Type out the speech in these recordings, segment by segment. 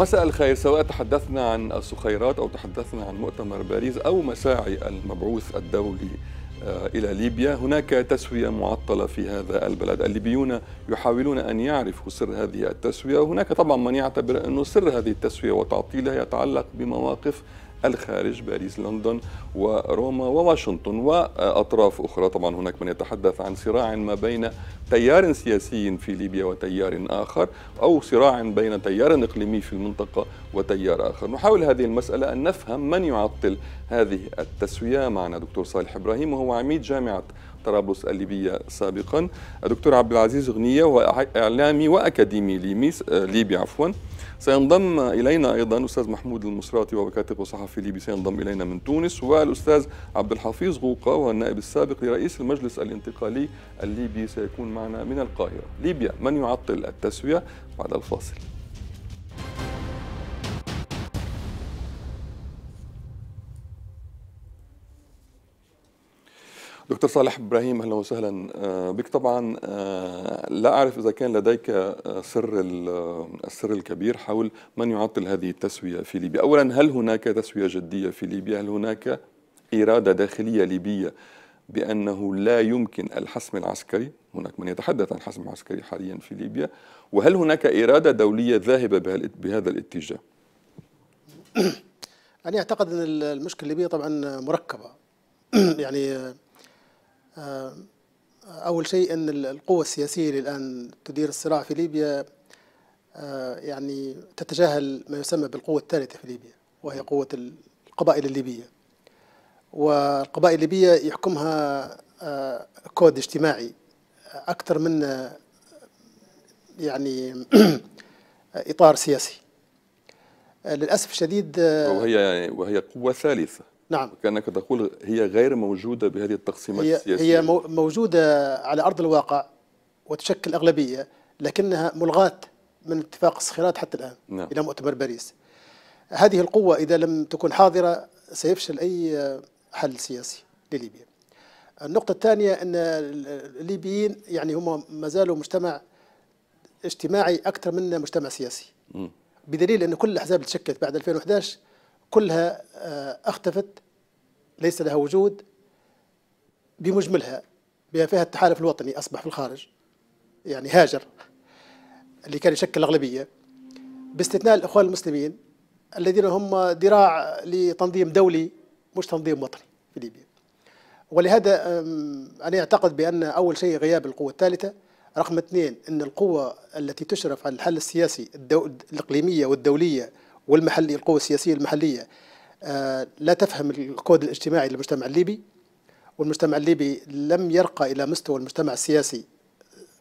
مساء الخير سواء تحدثنا عن السخيرات أو تحدثنا عن مؤتمر باريس أو مساعي المبعوث الدولي آه، إلى ليبيا هناك تسوية معطلة في هذا البلد الليبيون يحاولون أن يعرفوا سر هذه التسوية وهناك طبعا من يعتبر أنه سر هذه التسوية وتعطيلها يتعلق بمواقف الخارج باريس لندن وروما وواشنطن وأطراف أخرى طبعا هناك من يتحدث عن صراع ما بين تيار سياسي في ليبيا وتيار آخر أو صراع بين تيار إقليمي في المنطقة وتيار آخر نحاول هذه المسألة أن نفهم من يعطل هذه التسوية معنا دكتور صالح إبراهيم وهو عميد جامعة طرابلس الليبية سابقا الدكتور عبد العزيز غنية وإعلامي وأكاديمي ليبي عفوا سينضم إلينا أيضا الاستاذ محمود المصراتي وهو كاتب وصحفي ليبي سينضم إلينا من تونس والأستاذ عبد الحفيظ غوقا وهو النائب السابق لرئيس المجلس الانتقالي الليبي سيكون معنا من القاهرة ليبيا من يعطل التسوية بعد الفاصل دكتور صالح ابراهيم اهلا وسهلا آه، بك طبعا آه، لا اعرف اذا كان لديك آه، سر السر الكبير حول من يعطل هذه التسويه في ليبيا، اولا هل هناك تسويه جديه في ليبيا؟ هل هناك اراده داخليه ليبيه بانه لا يمكن الحسم العسكري؟ هناك من يتحدث عن حسم عسكري حاليا في ليبيا، وهل هناك اراده دوليه ذاهبه بهذا الاتجاه؟ انا اعتقد ان المشكله الليبيه طبعا مركبه يعني آه، أول شيء أن القوة السياسية اللي الآن تدير الصراع في ليبيا آه، يعني تتجاهل ما يسمى بالقوة الثالثة في ليبيا وهي قوة القبائل الليبية والقبائل الليبية يحكمها آه، كود اجتماعي أكثر من يعني إطار سياسي للأسف الشديد وهي وهي قوة ثالثة نعم كانك تقول هي غير موجوده بهذه التقسيمات هي السياسيه هي موجوده على ارض الواقع وتشكل اغلبيه لكنها ملغاه من اتفاق الصخيرات حتى الان نعم. الى مؤتمر باريس هذه القوه اذا لم تكن حاضره سيفشل اي حل سياسي لليبيا النقطه الثانيه ان الليبيين يعني هم ما زالوا مجتمع اجتماعي اكثر من مجتمع سياسي م. بدليل ان كل الاحزاب اللي تشكلت بعد 2011 كلها آه، اختفت ليس لها وجود بمجملها بما فيها التحالف الوطني اصبح في الخارج يعني هاجر اللي كان يشكل الاغلبيه باستثناء الاخوان المسلمين الذين هم ذراع لتنظيم دولي مش تنظيم وطني في ليبيا ولهذا انا اعتقد بان اول شيء غياب القوه الثالثه رقم اثنين ان القوه التي تشرف على الحل السياسي الدو... الاقليميه والدوليه والمحلي القوى السياسية المحلية آه، لا تفهم الكود الاجتماعي للمجتمع الليبي والمجتمع الليبي لم يرقى إلى مستوى المجتمع السياسي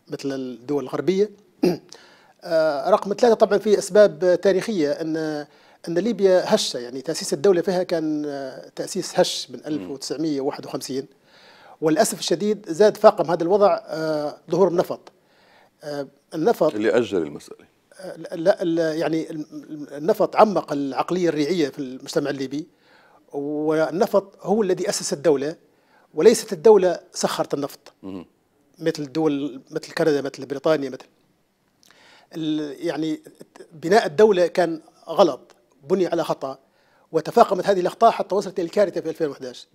مثل الدول الغربية آه، رقم ثلاثة طبعا في أسباب تاريخية أن أن ليبيا هشة يعني تأسيس الدولة فيها كان آه، تأسيس هش من 1951 وللأسف الشديد زاد فاقم هذا الوضع ظهور النفط النفط اللي أجل المسألة لا يعني النفط عمق العقلية الريعية في المجتمع الليبي والنفط هو الذي أسس الدولة وليست الدولة سخرت النفط مثل الدول مثل كندا مثل بريطانيا مثل يعني بناء الدولة كان غلط بني على خطأ وتفاقمت هذه الأخطاء حتى وصلت إلى الكارثة في 2011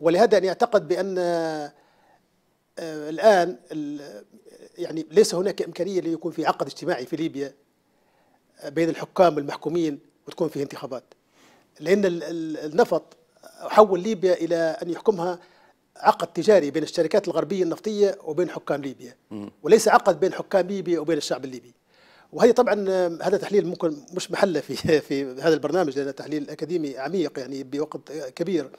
ولهذا أنا أعتقد بأن آه، الآن يعني ليس هناك إمكانية ليكون في عقد اجتماعي في ليبيا آه، بين الحكام والمحكومين وتكون فيه انتخابات لأن النفط حول ليبيا إلى أن يحكمها عقد تجاري بين الشركات الغربية النفطية وبين حكام ليبيا وليس عقد بين حكام ليبيا وبين الشعب الليبي وهي طبعا آه، هذا تحليل ممكن مش محله في في هذا البرنامج لانه تحليل اكاديمي عميق يعني بوقت كبير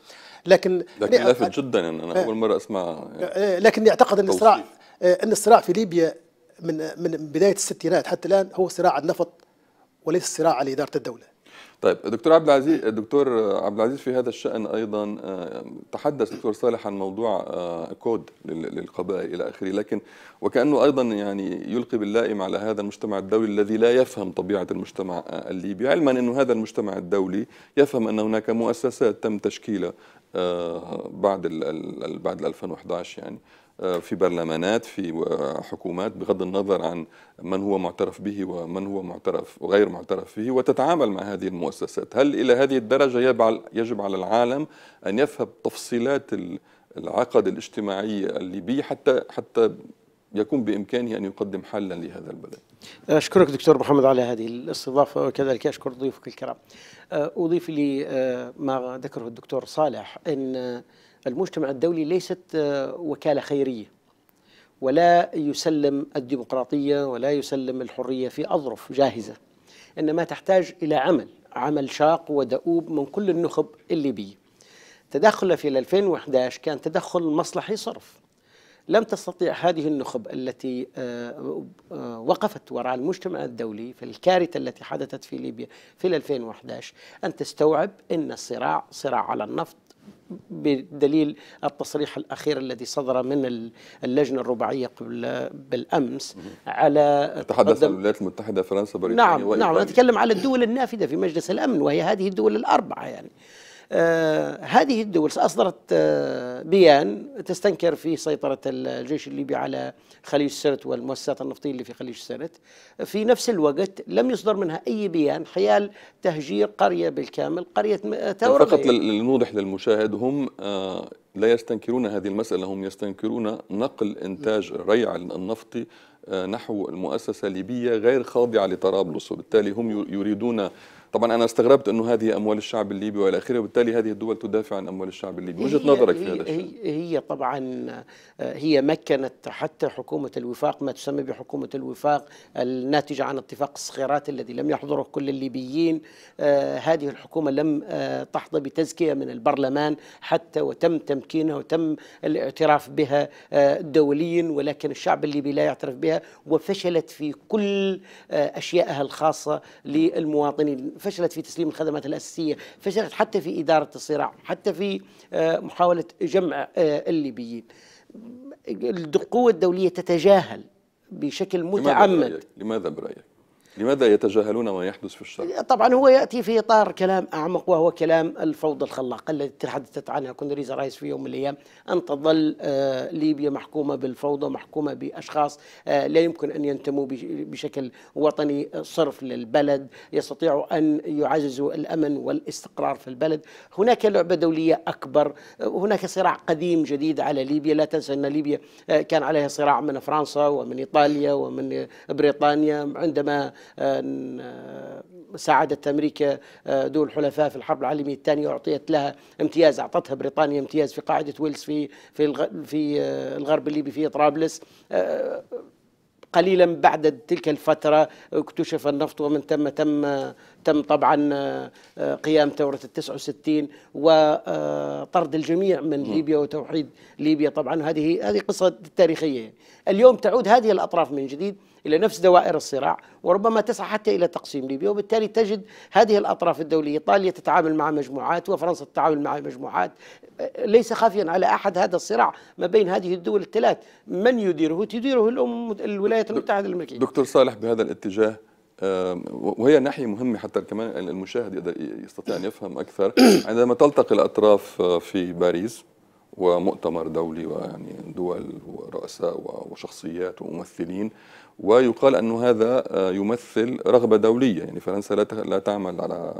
لكن لكن يعني لافت جدا يعني انا اول إيه. مره اسمع إيه، لكني اعتقد ان الصراع آه، ان الصراع في ليبيا من من بدايه الستينات حتى الان هو صراع على النفط وليس صراع على اداره الدوله. طيب دكتور عبد العزيز دكتور عبد العزيز في هذا الشان ايضا آه، تحدث دكتور صالح عن موضوع آه، كود للقبائل الى اخره لكن وكانه ايضا يعني يلقي باللائم على هذا المجتمع الدولي الذي لا يفهم طبيعه المجتمع الليبي علما انه هذا المجتمع الدولي يفهم ان هناك مؤسسات تم تشكيلها بعد بعد 2011 يعني في برلمانات في حكومات بغض النظر عن من هو معترف به ومن هو معترف وغير معترف به وتتعامل مع هذه المؤسسات هل إلى هذه الدرجة يجب على العالم أن يفهم تفصيلات العقد الاجتماعي الليبي حتى حتى يكون بإمكانه أن يقدم حلا لهذا البلد أشكرك دكتور محمد على هذه الاستضافة وكذلك أشكر ضيوفك الكرام أضيف لي ما ذكره الدكتور صالح أن المجتمع الدولي ليست آه، وكالة خيرية ولا يسلم الديمقراطية ولا يسلم الحرية في أظرف جاهزة إنما تحتاج إلى عمل عمل شاق ودؤوب من كل النخب الليبية تدخله في 2011 كان تدخل مصلحي صرف لم تستطيع هذه النخب التي آه، آه، وقفت وراء المجتمع الدولي في الكارثة التي حدثت في ليبيا في 2011 أن تستوعب أن الصراع صراع على النفط بدليل التصريح الأخير الذي صدر من اللجنة الرباعية قبل بالأمس على تحدث عن الولايات المتحدة فرنسا بريطانيا نعم نعم نتكلم على الدول النافذة في مجلس الأمن وهي هذه الدول الأربعة يعني آه، هذه الدول أصدرت آه، بيان تستنكر فيه سيطرة الجيش الليبي على خليج السرت والمؤسسات النفطية اللي في خليج السرت في نفس الوقت لم يصدر منها أي بيان حيال تهجير قرية بالكامل قرية آه، تورغي فقط لنوضح للمشاهد هم لا يستنكرون هذه المسألة هم يستنكرون نقل إنتاج ريع النفطي آه، نحو المؤسسة الليبية غير خاضعة لطرابلس وبالتالي هم يريدون طبعا انا استغربت انه هذه اموال الشعب الليبي والى اخره وبالتالي هذه الدول تدافع عن اموال الشعب الليبي وجهه نظرك في هذا الشيء هي طبعا آه، هي مكنت حتى حكومه الوفاق ما تسمى بحكومه الوفاق الناتجه عن اتفاق الصخيرات الذي لم يحضره كل الليبيين آه، هذه الحكومه لم تحظى بتزكيه من البرلمان حتى وتم تمكينها وتم الاعتراف بها دوليا ولكن الشعب الليبي لا يعترف بها وفشلت في كل آه، أشيائها الخاصة للمواطنين فشلت في تسليم الخدمات الأساسية فشلت حتى في إدارة الصراع حتى في آه، محاولة جمع آه، الليبيين القوة الدولية تتجاهل بشكل متعمد لماذا برأيك؟ لماذا يتجاهلون ما يحدث في الشرق؟ طبعا هو ياتي في اطار كلام اعمق وهو كلام الفوضى الخلاقه التي تحدثت عنها كوندريزا رايس في يوم من الايام ان تظل آه، ليبيا محكومه بالفوضى محكومه باشخاص آه، لا يمكن ان ينتموا بشكل وطني آه، صرف للبلد يستطيعوا ان يعززوا الامن والاستقرار في البلد هناك لعبه دوليه اكبر هناك صراع قديم جديد على ليبيا لا تنسى ان ليبيا كان عليها صراع من فرنسا ومن ايطاليا ومن بريطانيا عندما آه، ساعدت أمريكا آه، دول حلفاء في الحرب العالمية الثانية وأعطيت لها امتياز أعطتها بريطانيا امتياز في قاعدة ويلز في في في آه، الغرب الليبي في طرابلس قليلا بعد تلك الفترة اكتشف النفط ومن ثم تم تم طبعا آه، آه، قيام ثورة التسعة وستين وطرد الجميع من ليبيا وتوحيد ليبيا طبعا هذه هذه قصة تاريخية اليوم تعود هذه الأطراف من جديد إلى نفس دوائر الصراع وربما تسعى حتى إلى تقسيم ليبيا وبالتالي تجد هذه الأطراف الدولية إيطاليا تتعامل مع مجموعات وفرنسا تتعامل مع مجموعات ليس خافيا على أحد هذا الصراع ما بين هذه الدول الثلاث من يديره تديره الأم الولايات المتحدة الأمريكية دكتور صالح بهذا الاتجاه وهي ناحيه مهمه حتى كمان المشاهد يقدر يستطيع ان يفهم اكثر عندما تلتقي الاطراف آه، في باريس ومؤتمر دولي ويعني دول ورؤساء وشخصيات وممثلين ويقال أن هذا آه، يمثل رغبة دولية يعني فرنسا لا تعمل على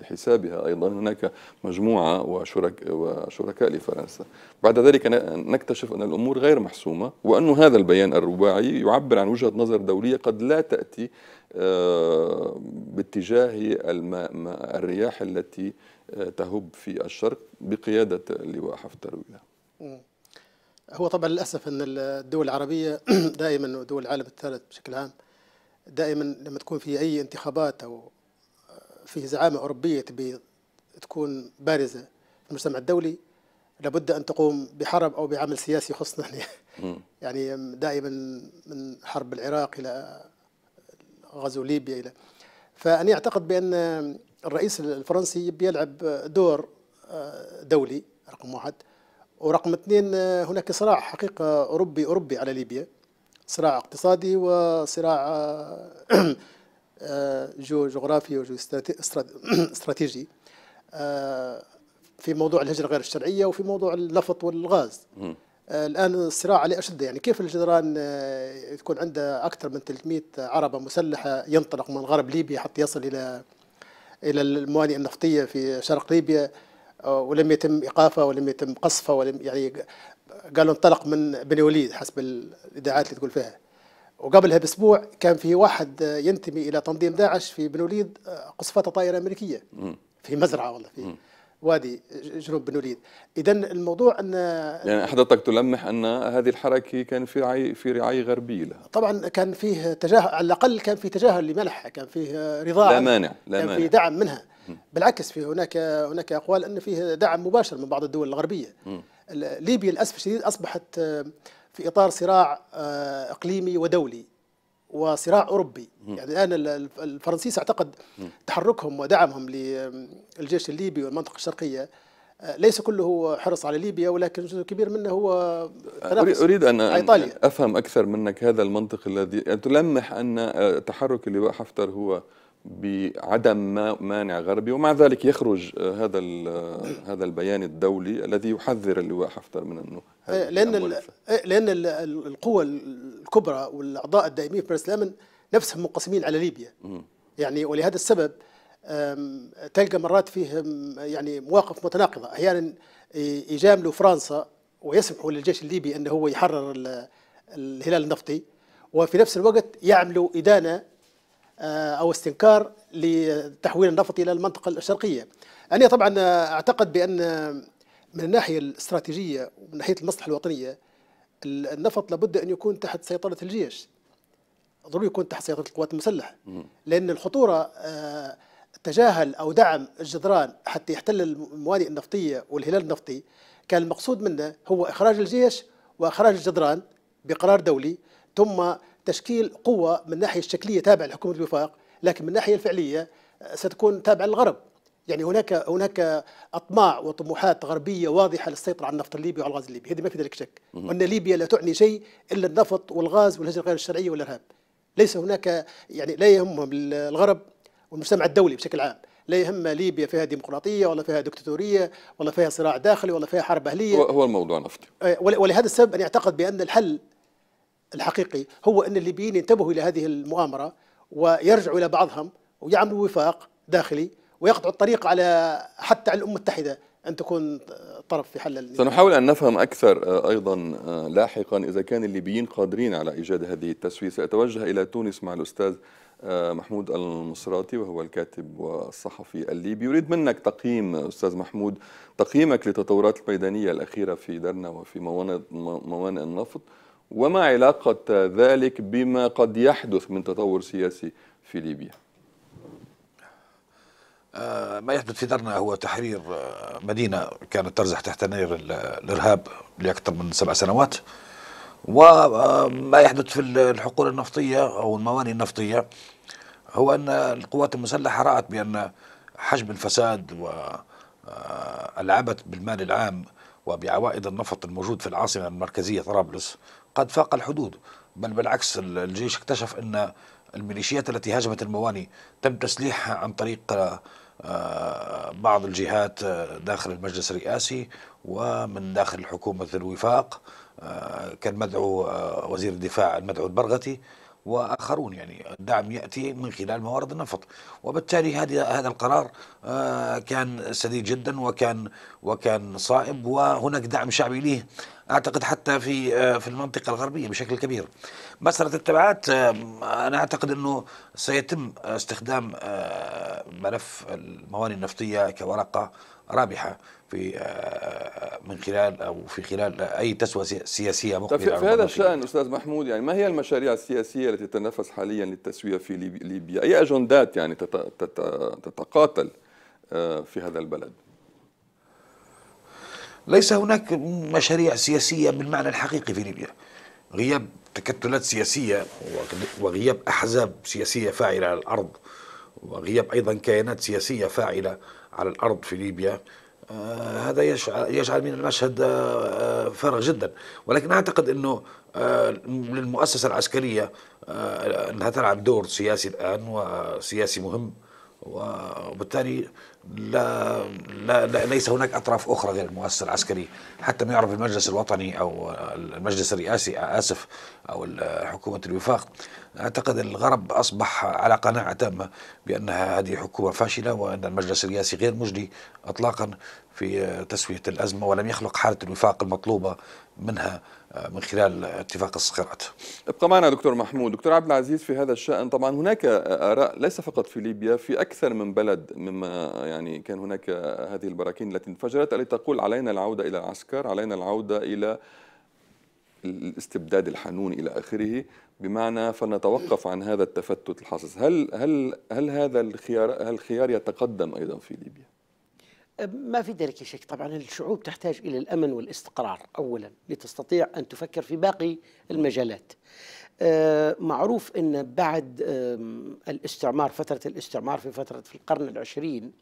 لحسابها أيضا هناك مجموعة وشرك وشركاء لفرنسا بعد ذلك نكتشف أن الأمور غير محسومة وأن هذا البيان الرباعي يعبر عن وجهة نظر دولية قد لا تأتي آه، باتجاه الرياح التي آه، تهب في الشرق بقيادة اللواء حفتر وإله هو طبعا للاسف ان الدول العربيه دائما ودول العالم الثالث بشكل عام دائما لما تكون في اي انتخابات او آه، في زعامه اوروبيه تبي تكون بارزه في المجتمع الدولي لابد ان تقوم بحرب او بعمل سياسي يخصنا احنا يعني،, يعني دائما من حرب العراق الى غزو ليبيا الى فاني اعتقد بان الرئيس الفرنسي بيلعب دور آه، دولي رقم واحد ورقم اثنين آه، هناك صراع حقيقة أوروبي أوروبي على ليبيا صراع اقتصادي وصراع جو آه، آه، جغرافي وجو استراتيجي في موضوع الهجرة غير الشرعية وفي موضوع النفط والغاز الآن الصراع عليه أشد يعني كيف الجدران تكون عنده أكثر من 300 عربة مسلحة ينطلق من غرب ليبيا حتى يصل إلى إلى الموانئ النفطية في شرق ليبيا ولم يتم ايقافه ولم يتم قصفه ولم يعني قالوا انطلق من بني وليد حسب الاذاعات اللي تقول فيها وقبلها باسبوع كان في واحد ينتمي الى تنظيم داعش في بني وليد آه، قصفته طائره امريكيه في مزرعه والله في وادي جنوب بن وليد اذا الموضوع ان يعني حضرتك تلمح ان هذه الحركه كان في رعايه في رعايه غربيه لها طبعا كان فيه تجاهل على الاقل كان في تجاهل لمنحها كان فيه رضا لا مانع لا كان مانع. في دعم منها بالعكس في هناك هناك اقوال ان فيه دعم مباشر من بعض الدول الغربيه م. ليبيا للاسف الشديد اصبحت في اطار صراع آه، اقليمي ودولي وصراع اوروبي يعني الان الفرنسيس اعتقد تحركهم ودعمهم للجيش الليبي والمنطقه الشرقيه آه، ليس كله حرص على ليبيا ولكن جزء كبير منه هو تنافس اريد ان ايطاليا افهم اكثر منك هذا المنطق الذي تلمح ان آه، تحرك اللواء حفتر هو بعدم مانع غربي ومع ذلك يخرج آه، هذا آه، هذا البيان الدولي الذي يحذر اللواء حفتر من انه آه، لان لان القوى الكبرى والاعضاء الدائمين في مجلس الامن نفسهم منقسمين على ليبيا يعني ولهذا السبب تلقى مرات فيهم يعني مواقف متناقضه احيانا يجاملوا فرنسا ويسمحوا للجيش الليبي انه هو يحرر الهلال النفطي وفي نفس الوقت يعملوا ادانه آه، او استنكار لتحويل النفط الى المنطقه الشرقيه. انا طبعا اعتقد بان من الناحيه الاستراتيجيه ومن ناحيه المصلحه الوطنيه النفط لابد ان يكون تحت سيطره الجيش. ضروري يكون تحت سيطره القوات المسلحه. لان الخطوره آه، تجاهل او دعم الجدران حتى يحتل الموانئ النفطيه والهلال النفطي كان المقصود منه هو اخراج الجيش واخراج الجدران بقرار دولي ثم تشكيل قوة من الناحية الشكلية تابعة لحكومة الوفاق لكن من الناحية الفعلية آه، ستكون تابعة للغرب يعني هناك هناك اطماع وطموحات غربيه واضحه للسيطره على النفط الليبي وعلى الغاز الليبي، هذه ما في ذلك شك، وان ليبيا لا تعني شيء الا النفط والغاز والهجره غير الشرعيه والارهاب. ليس هناك يعني لا يهمهم الغرب والمجتمع الدولي بشكل عام، لا يهم ليبيا فيها ديمقراطيه ولا فيها دكتاتوريه ولا فيها صراع داخلي ولا فيها حرب اهليه. هو الموضوع نفطي. آه، ولهذا السبب انا اعتقد بان الحل الحقيقي هو أن الليبيين ينتبهوا إلى هذه المؤامرة ويرجعوا إلى بعضهم ويعملوا وفاق داخلي ويقطعوا الطريق على حتى على الأمم المتحدة أن تكون طرف في حل سنحاول أن نفهم أكثر آه، أيضا آه، لاحقا إذا كان الليبيين قادرين على إيجاد هذه التسوية سأتوجه إلى تونس مع الأستاذ آه، محمود المصراتي وهو الكاتب والصحفي الليبي يريد منك تقييم أستاذ محمود تقييمك للتطورات الميدانية الأخيرة في درنا وفي موانئ النفط وما علاقة ذلك بما قد يحدث من تطور سياسي في ليبيا آه، ما يحدث في درنا هو تحرير آه، مدينة كانت ترزح تحت نير الإرهاب لأكثر من سبع سنوات وما آه، يحدث في الحقول النفطية أو الموانئ النفطية هو أن القوات المسلحة رأت بأن حجم الفساد وألعبت بالمال العام وبعوائد النفط الموجود في العاصمة المركزية طرابلس قد فاق الحدود بل بالعكس الجيش اكتشف أن الميليشيات التي هاجمت المواني تم تسليحها عن طريق آه، بعض الجهات آه، داخل المجلس الرئاسي ومن داخل حكومة الوفاق آه، كان مدعو وزير الدفاع المدعو البرغتي واخرون يعني الدعم ياتي من خلال موارد النفط وبالتالي هذه هذا القرار آه، كان سديد جدا وكان وكان صائب وهناك دعم شعبي له اعتقد حتى في آه، في المنطقه الغربيه بشكل كبير. مساله التبعات آه، انا اعتقد انه سيتم استخدام ملف المواني النفطيه كورقه رابحه في آه، آه، من خلال او في خلال اي تسوى سياسيه مقبله في, في هذا الشان استاذ محمود يعني ما هي المشاريع السياسيه التي تتنافس حاليا للتسويه في ليبيا؟ اي اجندات يعني تتقاتل آه، في هذا البلد؟ ليس هناك مشاريع سياسيه بالمعنى الحقيقي في ليبيا. غياب تكتلات سياسيه وغياب احزاب سياسيه فاعله على الارض وغياب ايضا كيانات سياسيه فاعله على الارض في ليبيا آه، هذا يجعل يجعل من المشهد آه، آه، فارغ جدا ولكن اعتقد انه للمؤسسه العسكريه انها تلعب دور سياسي الان وسياسي مهم وبالتالي لا, لا, لا ليس هناك اطراف اخرى غير المؤسسه العسكريه حتى ما يعرف المجلس الوطني او المجلس الرئاسي اسف او حكومه الوفاق أعتقد الغرب أصبح على قناعة تامة بأن هذه حكومة فاشلة وأن المجلس الرئاسي غير مجدي أطلاقا في تسوية الأزمة ولم يخلق حالة الوفاق المطلوبة منها من خلال اتفاق الصخرات ابقى معنا دكتور محمود دكتور عبد العزيز في هذا الشأن طبعا هناك آراء ليس فقط في ليبيا في أكثر من بلد مما يعني كان هناك هذه البراكين التي انفجرت التي تقول علينا العودة إلى العسكر علينا العودة إلى الاستبداد الحنون الى اخره بمعنى فنتوقف عن هذا التفتت الحاصل هل هل هل هذا الخيار هل الخيار يتقدم ايضا في ليبيا ما في ذلك شك طبعا الشعوب تحتاج الى الامن والاستقرار اولا لتستطيع ان تفكر في باقي المجالات آه، معروف ان بعد الاستعمار فتره الاستعمار في فتره في القرن العشرين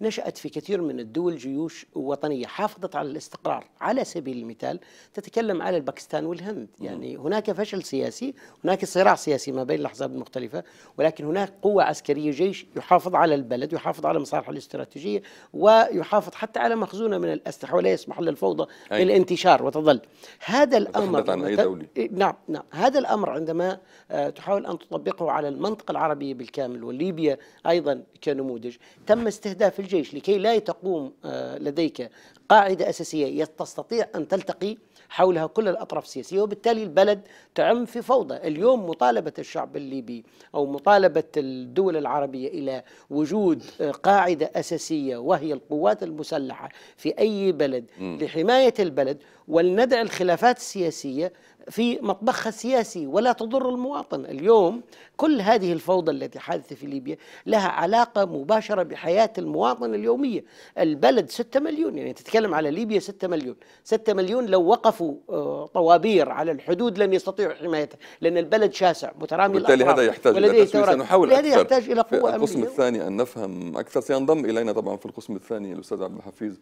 نشأت في كثير من الدول جيوش وطنية حافظت على الاستقرار على سبيل المثال تتكلم على الباكستان والهند يعني هناك فشل سياسي هناك صراع سياسي ما بين الأحزاب المختلفة ولكن هناك قوة عسكرية جيش يحافظ على البلد يحافظ على مصالحه الاستراتيجية ويحافظ حتى على مخزونة من الأسلحة ولا يسمح للفوضى أي. الانتشار وتظل هذا الأمر عن أي دولة. إيه، نعم نعم هذا الأمر عندما آه، تحاول أن تطبقه على المنطقة العربية بالكامل وليبيا أيضا كنموذج تم استهداف الجيش لكي لا تقوم آه، لديك قاعدة أساسية تستطيع أن تلتقي حولها كل الأطراف السياسية وبالتالي البلد تعم في فوضى اليوم مطالبة الشعب الليبي أو مطالبة الدول العربية إلى وجود آه، قاعدة أساسية وهي القوات المسلحة في أي بلد لحماية البلد ولندع الخلافات السياسية في مطبخها السياسي ولا تضر المواطن اليوم كل هذه الفوضى التي حادثة في ليبيا لها علاقة مباشرة بحياة المواطن اليومية البلد 6 مليون يعني تتكلم على ليبيا 6 مليون 6 مليون لو وقفوا آه، طوابير على الحدود لن يستطيعوا حمايتها لأن البلد شاسع مترامي بالتالي هذا يحتاج إلى سنحاول أكثر يحتاج إلى قوة أمنية القسم الثاني أن نفهم أكثر سينضم إلينا طبعا في القسم الثاني الأستاذ عبد الحفيظ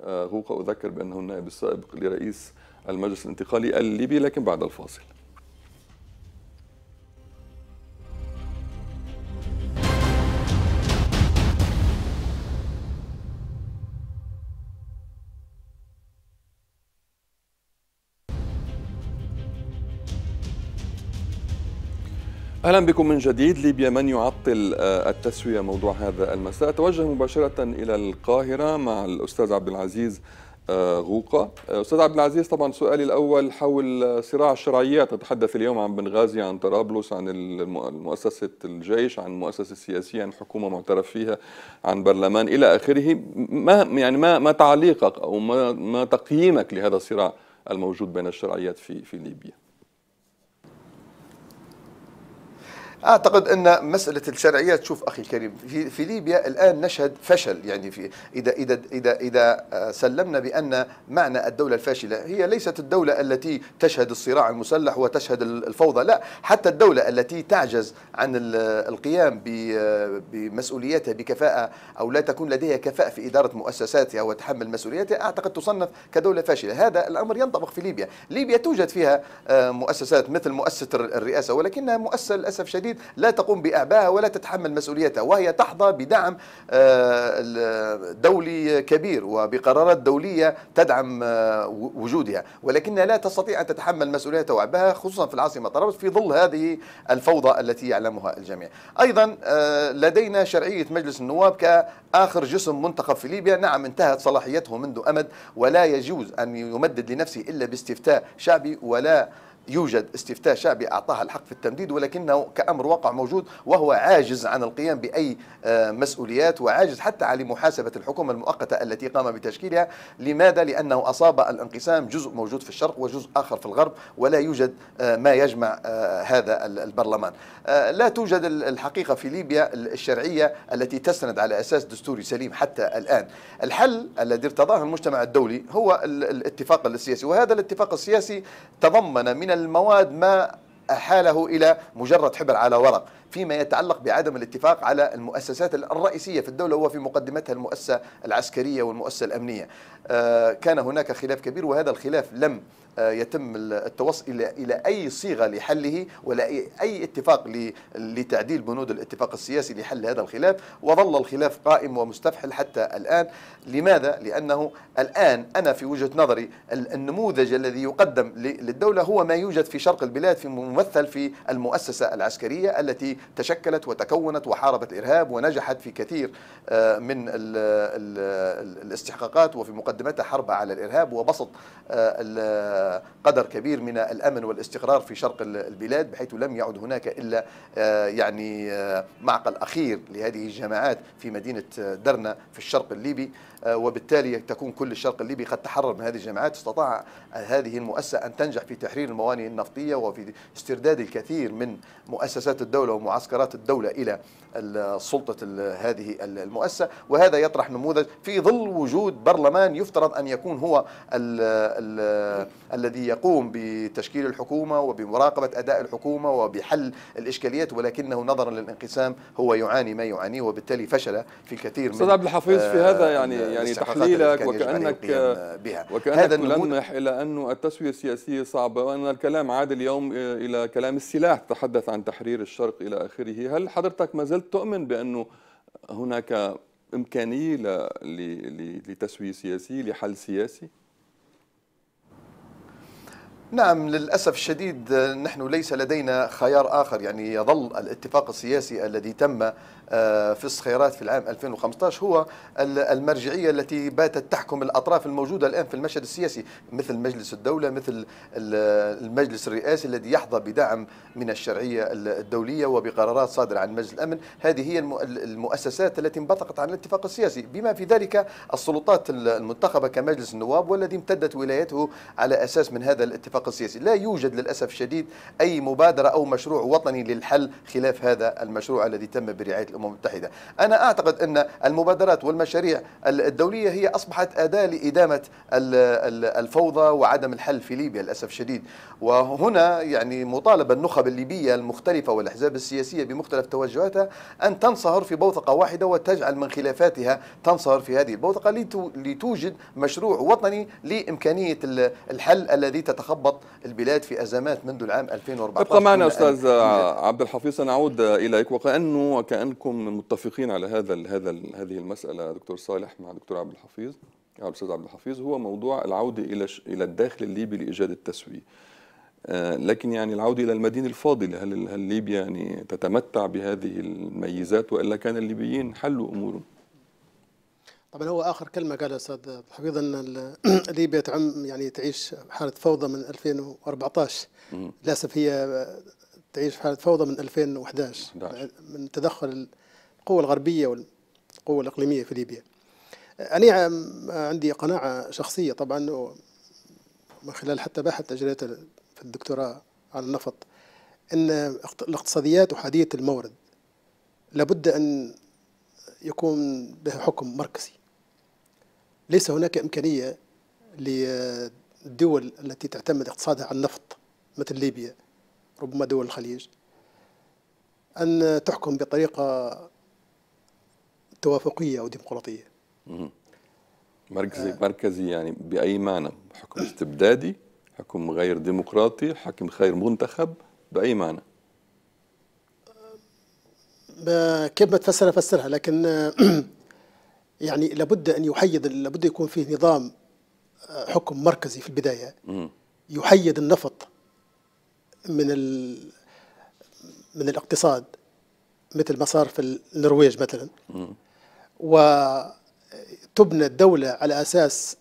آه، هو أذكر بأنه النائب السابق لرئيس المجلس الانتقالي الليبي لكن بعد الفاصل اهلا بكم من جديد ليبيا من يعطل آه، التسويه موضوع هذا المساء اتوجه مباشره الى القاهره مع الاستاذ عبد العزيز غوقة آه، آه، أستاذ عبد العزيز طبعا سؤالي الأول حول آه، صراع الشرعيات نتحدث اليوم عن بنغازي عن طرابلس عن مؤسسة الجيش عن مؤسسة سياسية عن حكومة معترف فيها عن برلمان إلى آخره ما يعني ما ما تعليقك أو ما ما تقييمك لهذا الصراع الموجود بين الشرعيات في في ليبيا؟ اعتقد ان مساله الشرعيه تشوف اخي الكريم في, في ليبيا الان نشهد فشل يعني في اذا اذا اذا اذا آه، سلمنا بان معنى الدوله الفاشله هي ليست الدوله التي تشهد الصراع المسلح وتشهد الفوضى لا حتى الدوله التي تعجز عن القيام آه، بمسؤولياتها بكفاءه او لا تكون لديها كفاءه في اداره مؤسساتها وتحمل مسؤولياتها اعتقد تصنف كدوله فاشله هذا الامر ينطبق في ليبيا ليبيا توجد فيها آه، مؤسسات مثل مؤسسه الرئاسه ولكنها مؤسسه للاسف شديد الجديد لا تقوم بأعباءها ولا تتحمل مسؤوليتها وهي تحظى بدعم آه، دولي كبير وبقرارات دولية تدعم آه، وجودها ولكنها لا تستطيع أن تتحمل مسؤوليتها وأعباءها خصوصا في العاصمة طرابلس في ظل هذه الفوضى التي يعلمها الجميع أيضا آه، لدينا شرعية مجلس النواب كآخر جسم منتخب في ليبيا نعم انتهت صلاحيته منذ أمد ولا يجوز أن يمدد لنفسه إلا باستفتاء شعبي ولا يوجد استفتاء شعبي أعطاها الحق في التمديد ولكنه كأمر واقع موجود وهو عاجز عن القيام بأي آه، مسؤوليات وعاجز حتى على محاسبة الحكومة المؤقتة التي قام بتشكيلها لماذا؟ لأنه أصاب الانقسام جزء موجود في الشرق وجزء آخر في الغرب ولا يوجد آه، ما يجمع آه، هذا البرلمان لا توجد الحقيقة في ليبيا الشرعية التي تستند على أساس دستوري سليم حتى الآن الحل الذي ارتضاه المجتمع الدولي هو الاتفاق السياسي وهذا الاتفاق السياسي تضمن من المواد ما أحاله إلى مجرد حبر على ورق فيما يتعلق بعدم الاتفاق على المؤسسات الرئيسية في الدولة وفي مقدمتها المؤسسة العسكرية والمؤسسة الأمنية آه، كان هناك خلاف كبير وهذا الخلاف لم آه، يتم التوصل إلى أي صيغة لحله ولا أي اتفاق لتعديل بنود الاتفاق السياسي لحل هذا الخلاف وظل الخلاف قائم ومستفحل حتى الآن لماذا؟ لأنه الآن أنا في وجهة نظري النموذج الذي يقدم للدولة هو ما يوجد في شرق البلاد في ممثل في المؤسسة العسكرية التي تشكلت وتكونت وحاربت الإرهاب ونجحت في كثير آه، من الاستحقاقات وفي مقدمتها حرب على الإرهاب وبسط آه، قدر كبير من الامن والاستقرار في شرق البلاد بحيث لم يعد هناك الا آه، يعني آه، معقل اخير لهذه الجماعات في مدينه آه، درنا في الشرق الليبي وبالتالي تكون كل الشرق الليبي قد تحرر من هذه الجماعات استطاع هذه المؤسسه ان تنجح في تحرير الموانئ النفطيه وفي استرداد الكثير من مؤسسات الدوله ومعسكرات الدوله الى سلطه هذه المؤسسه وهذا يطرح نموذج في ظل وجود برلمان يفترض ان يكون هو الذي يقوم بتشكيل الحكومة وبمراقبة أداء الحكومة وبحل الإشكاليات ولكنه نظرا للانقسام هو يعاني ما يعانيه وبالتالي فشل في الكثير من استاذ عبد الحفيظ في هذا آه، يعني يعني تحليلك وكأنك بها. وكأنك هذا تلمح إلى أن التسوية السياسية صعبة وأن الكلام عاد اليوم إلى كلام السلاح تحدث عن تحرير الشرق إلى آخره هل حضرتك ما زلت تؤمن بأنه هناك إمكانية لتسوية سياسي لحل سياسي؟ نعم للأسف الشديد نحن ليس لدينا خيار آخر يعني يظل الاتفاق السياسي الذي تم آه، في الصخيرات في العام 2015 هو المرجعية التي باتت تحكم الأطراف الموجودة الآن في المشهد السياسي مثل مجلس الدولة مثل المجلس الرئاسي الذي يحظى بدعم من الشرعية الدولية وبقرارات صادرة عن مجلس الأمن هذه هي المؤسسات التي انبثقت عن الاتفاق السياسي بما في ذلك السلطات المنتخبة كمجلس النواب والذي امتدت ولايته على أساس من هذا الاتفاق السياسي لا يوجد للأسف الشديد أي مبادرة أو مشروع وطني للحل خلاف هذا المشروع الذي تم برعاية الامم المتحده انا اعتقد ان المبادرات والمشاريع الدوليه هي اصبحت اداه لادامه الفوضى وعدم الحل في ليبيا للاسف الشديد وهنا يعني مطالبه النخب الليبيه المختلفه والاحزاب السياسيه بمختلف توجهاتها ان تنصهر في بوثقه واحده وتجعل من خلافاتها تنصهر في هذه البوثقه لتوجد مشروع وطني لامكانيه الحل الذي تتخبط البلاد في ازمات منذ العام 2014 ابقى معنا استاذ عبد الحفيظ سنعود اليك وكانه وكانكم كلكم متفقين على هذا هذا هذه المساله دكتور صالح مع دكتور عبد الحفيظ الاستاذ عبد الحفيظ هو موضوع العوده الى الى الداخل الليبي لايجاد التسويه آه، لكن يعني العوده الى المدينه الفاضله هل هل ليبيا يعني تتمتع بهذه الميزات والا كان الليبيين حلوا امورهم طبعا هو اخر كلمه قالها استاذ عبد الحفيظ ان ليبيا تعم يعني تعيش حاله فوضى من 2014 للاسف هي تعيش في حاله فوضى من 2011 11. من تدخل القوى الغربية والقوى الإقليمية في ليبيا أنا عندي قناعة شخصية طبعا من خلال حتى بحث أجريته في الدكتوراه على النفط أن الاقتصاديات أحادية المورد لابد أن يكون بها حكم مركزي ليس هناك إمكانية للدول التي تعتمد اقتصادها على النفط مثل ليبيا ربما دول الخليج أن تحكم بطريقة توافقيه او ديمقراطيه مركزي آه. مركزي يعني باي معنى حكم استبدادي حكم غير ديمقراطي حكم غير منتخب باي معنى كيف ما تفسرها فسرها لكن يعني لابد ان يحيد لابد يكون فيه نظام آه، حكم مركزي في البدايه يحيد النفط من ال من الاقتصاد مثل ما صار في النرويج مثلا وتبنى الدولة على أساس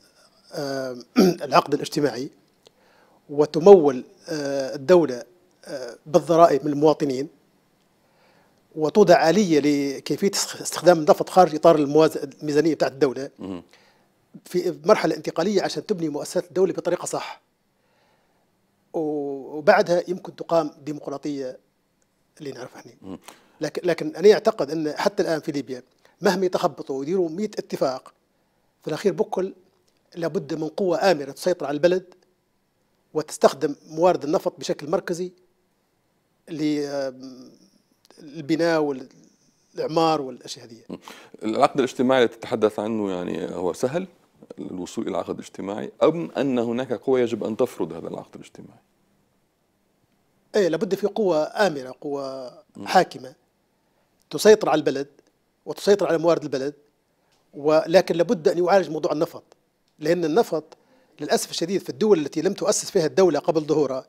آه، العقد الاجتماعي وتمول آه، الدولة آه، بالضرائب من المواطنين وتوضع آلية لكيفية استخدام النفط خارج إطار الميزانية بتاعت الدولة في مرحلة انتقالية عشان تبني مؤسسات الدولة بطريقة صح وبعدها يمكن تقام ديمقراطية اللي نعرفها لكن لكن أنا أعتقد أن حتى الآن في ليبيا مهما يتخبطوا ويديروا 100 اتفاق في الاخير بكل لابد من قوه امره تسيطر على البلد وتستخدم موارد النفط بشكل مركزي للبناء والاعمار والاشياء هذه. العقد الاجتماعي اللي تتحدث عنه يعني هو سهل الوصول الى عقد اجتماعي ام ان هناك قوى يجب ان تفرض هذا العقد الاجتماعي؟ ايه لابد في قوه امره، قوه حاكمه تسيطر على البلد وتسيطر على موارد البلد ولكن لابد أن يعالج موضوع النفط لأن النفط للأسف الشديد في الدول التي لم تؤسس فيها الدولة قبل ظهورها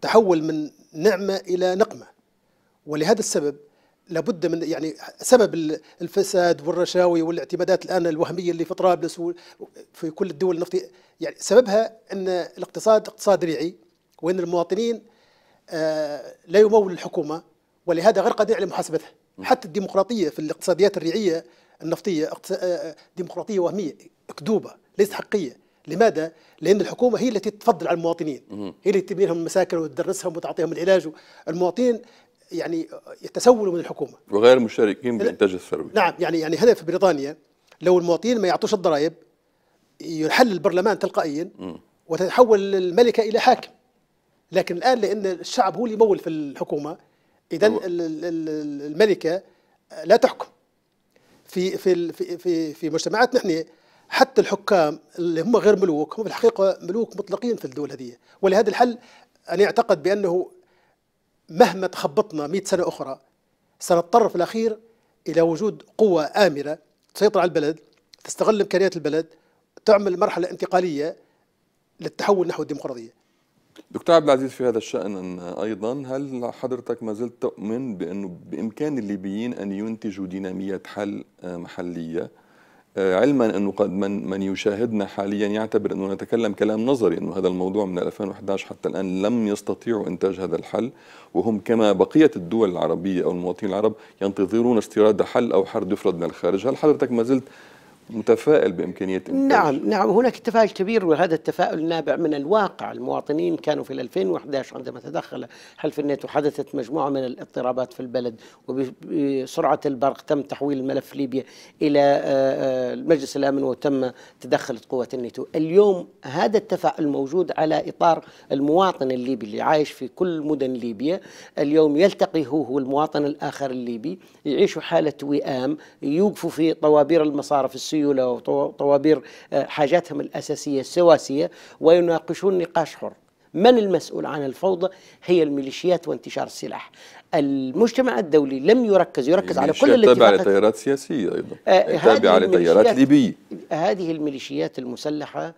تحول من نعمة إلى نقمة ولهذا السبب لابد من يعني سبب الفساد والرشاوي والاعتمادات الان الوهميه اللي في طرابلس في كل الدول النفطيه يعني سببها ان الاقتصاد اقتصاد ريعي وان المواطنين آه، لا يمول الحكومه ولهذا غير قادرين على محاسبتها. حتى الديمقراطيه في الاقتصاديات الريعيه النفطيه آه، آه، ديمقراطيه وهميه كذوبه ليست حقيه لماذا؟ لأن الحكومة هي التي تفضل على المواطنين هي التي تبني لهم المساكن وتدرسهم وتعطيهم العلاج المواطنين يعني يتسولوا من الحكومة وغير مشاركين بالإنتاج الثروي نعم يعني يعني هنا في بريطانيا لو المواطنين ما يعطوش الضرائب يحل البرلمان تلقائيا وتتحول الملكة إلى حاكم لكن الآن لأن الشعب هو اللي يمول في الحكومة اذا الملكه لا تحكم في في في في مجتمعات نحن حتى الحكام اللي هم غير ملوك هم في الحقيقه ملوك مطلقين في الدول هذه ولهذا الحل انا اعتقد بانه مهما تخبطنا 100 سنه اخرى سنضطر في الاخير الى وجود قوه امره تسيطر على البلد تستغل امكانيات البلد تعمل مرحله انتقاليه للتحول نحو الديمقراطيه دكتور عبد العزيز في هذا الشأن أيضا هل حضرتك ما زلت تؤمن بأنه بإمكان الليبيين أن ينتجوا دينامية حل محلية آه، علما أنه قد من, من يشاهدنا حاليا يعتبر أنه نتكلم كلام نظري أنه هذا الموضوع من 2011 حتى الآن لم يستطيعوا إنتاج هذا الحل وهم كما بقية الدول العربية أو المواطنين العرب ينتظرون استيراد حل أو حرب يفرض من الخارج هل حضرتك ما زلت متفائل بامكانيه إنتاج. نعم نعم هناك تفاؤل كبير وهذا التفاؤل نابع من الواقع المواطنين كانوا في 2011 عندما تدخل حلف النت حدثت مجموعه من الاضطرابات في البلد وبسرعه البرق تم تحويل الملف ليبيا الى آه، آه، المجلس الامن وتم تدخلت قوات النيتو اليوم هذا التفاؤل موجود على اطار المواطن الليبي اللي عايش في كل مدن ليبيا اليوم يلتقي هو هو المواطن الاخر الليبي يعيشوا حاله وئام يوقفوا في طوابير المصارف السورية سيولة وطوابير آه، حاجاتهم الأساسية السواسية ويناقشون نقاش حر من المسؤول عن الفوضى هي الميليشيات وانتشار السلاح المجتمع الدولي لم يركز يركز على كل تابعة لتيارات سياسية أيضا آه تابعة لتيارات ليبية هذه الميليشيات المسلحة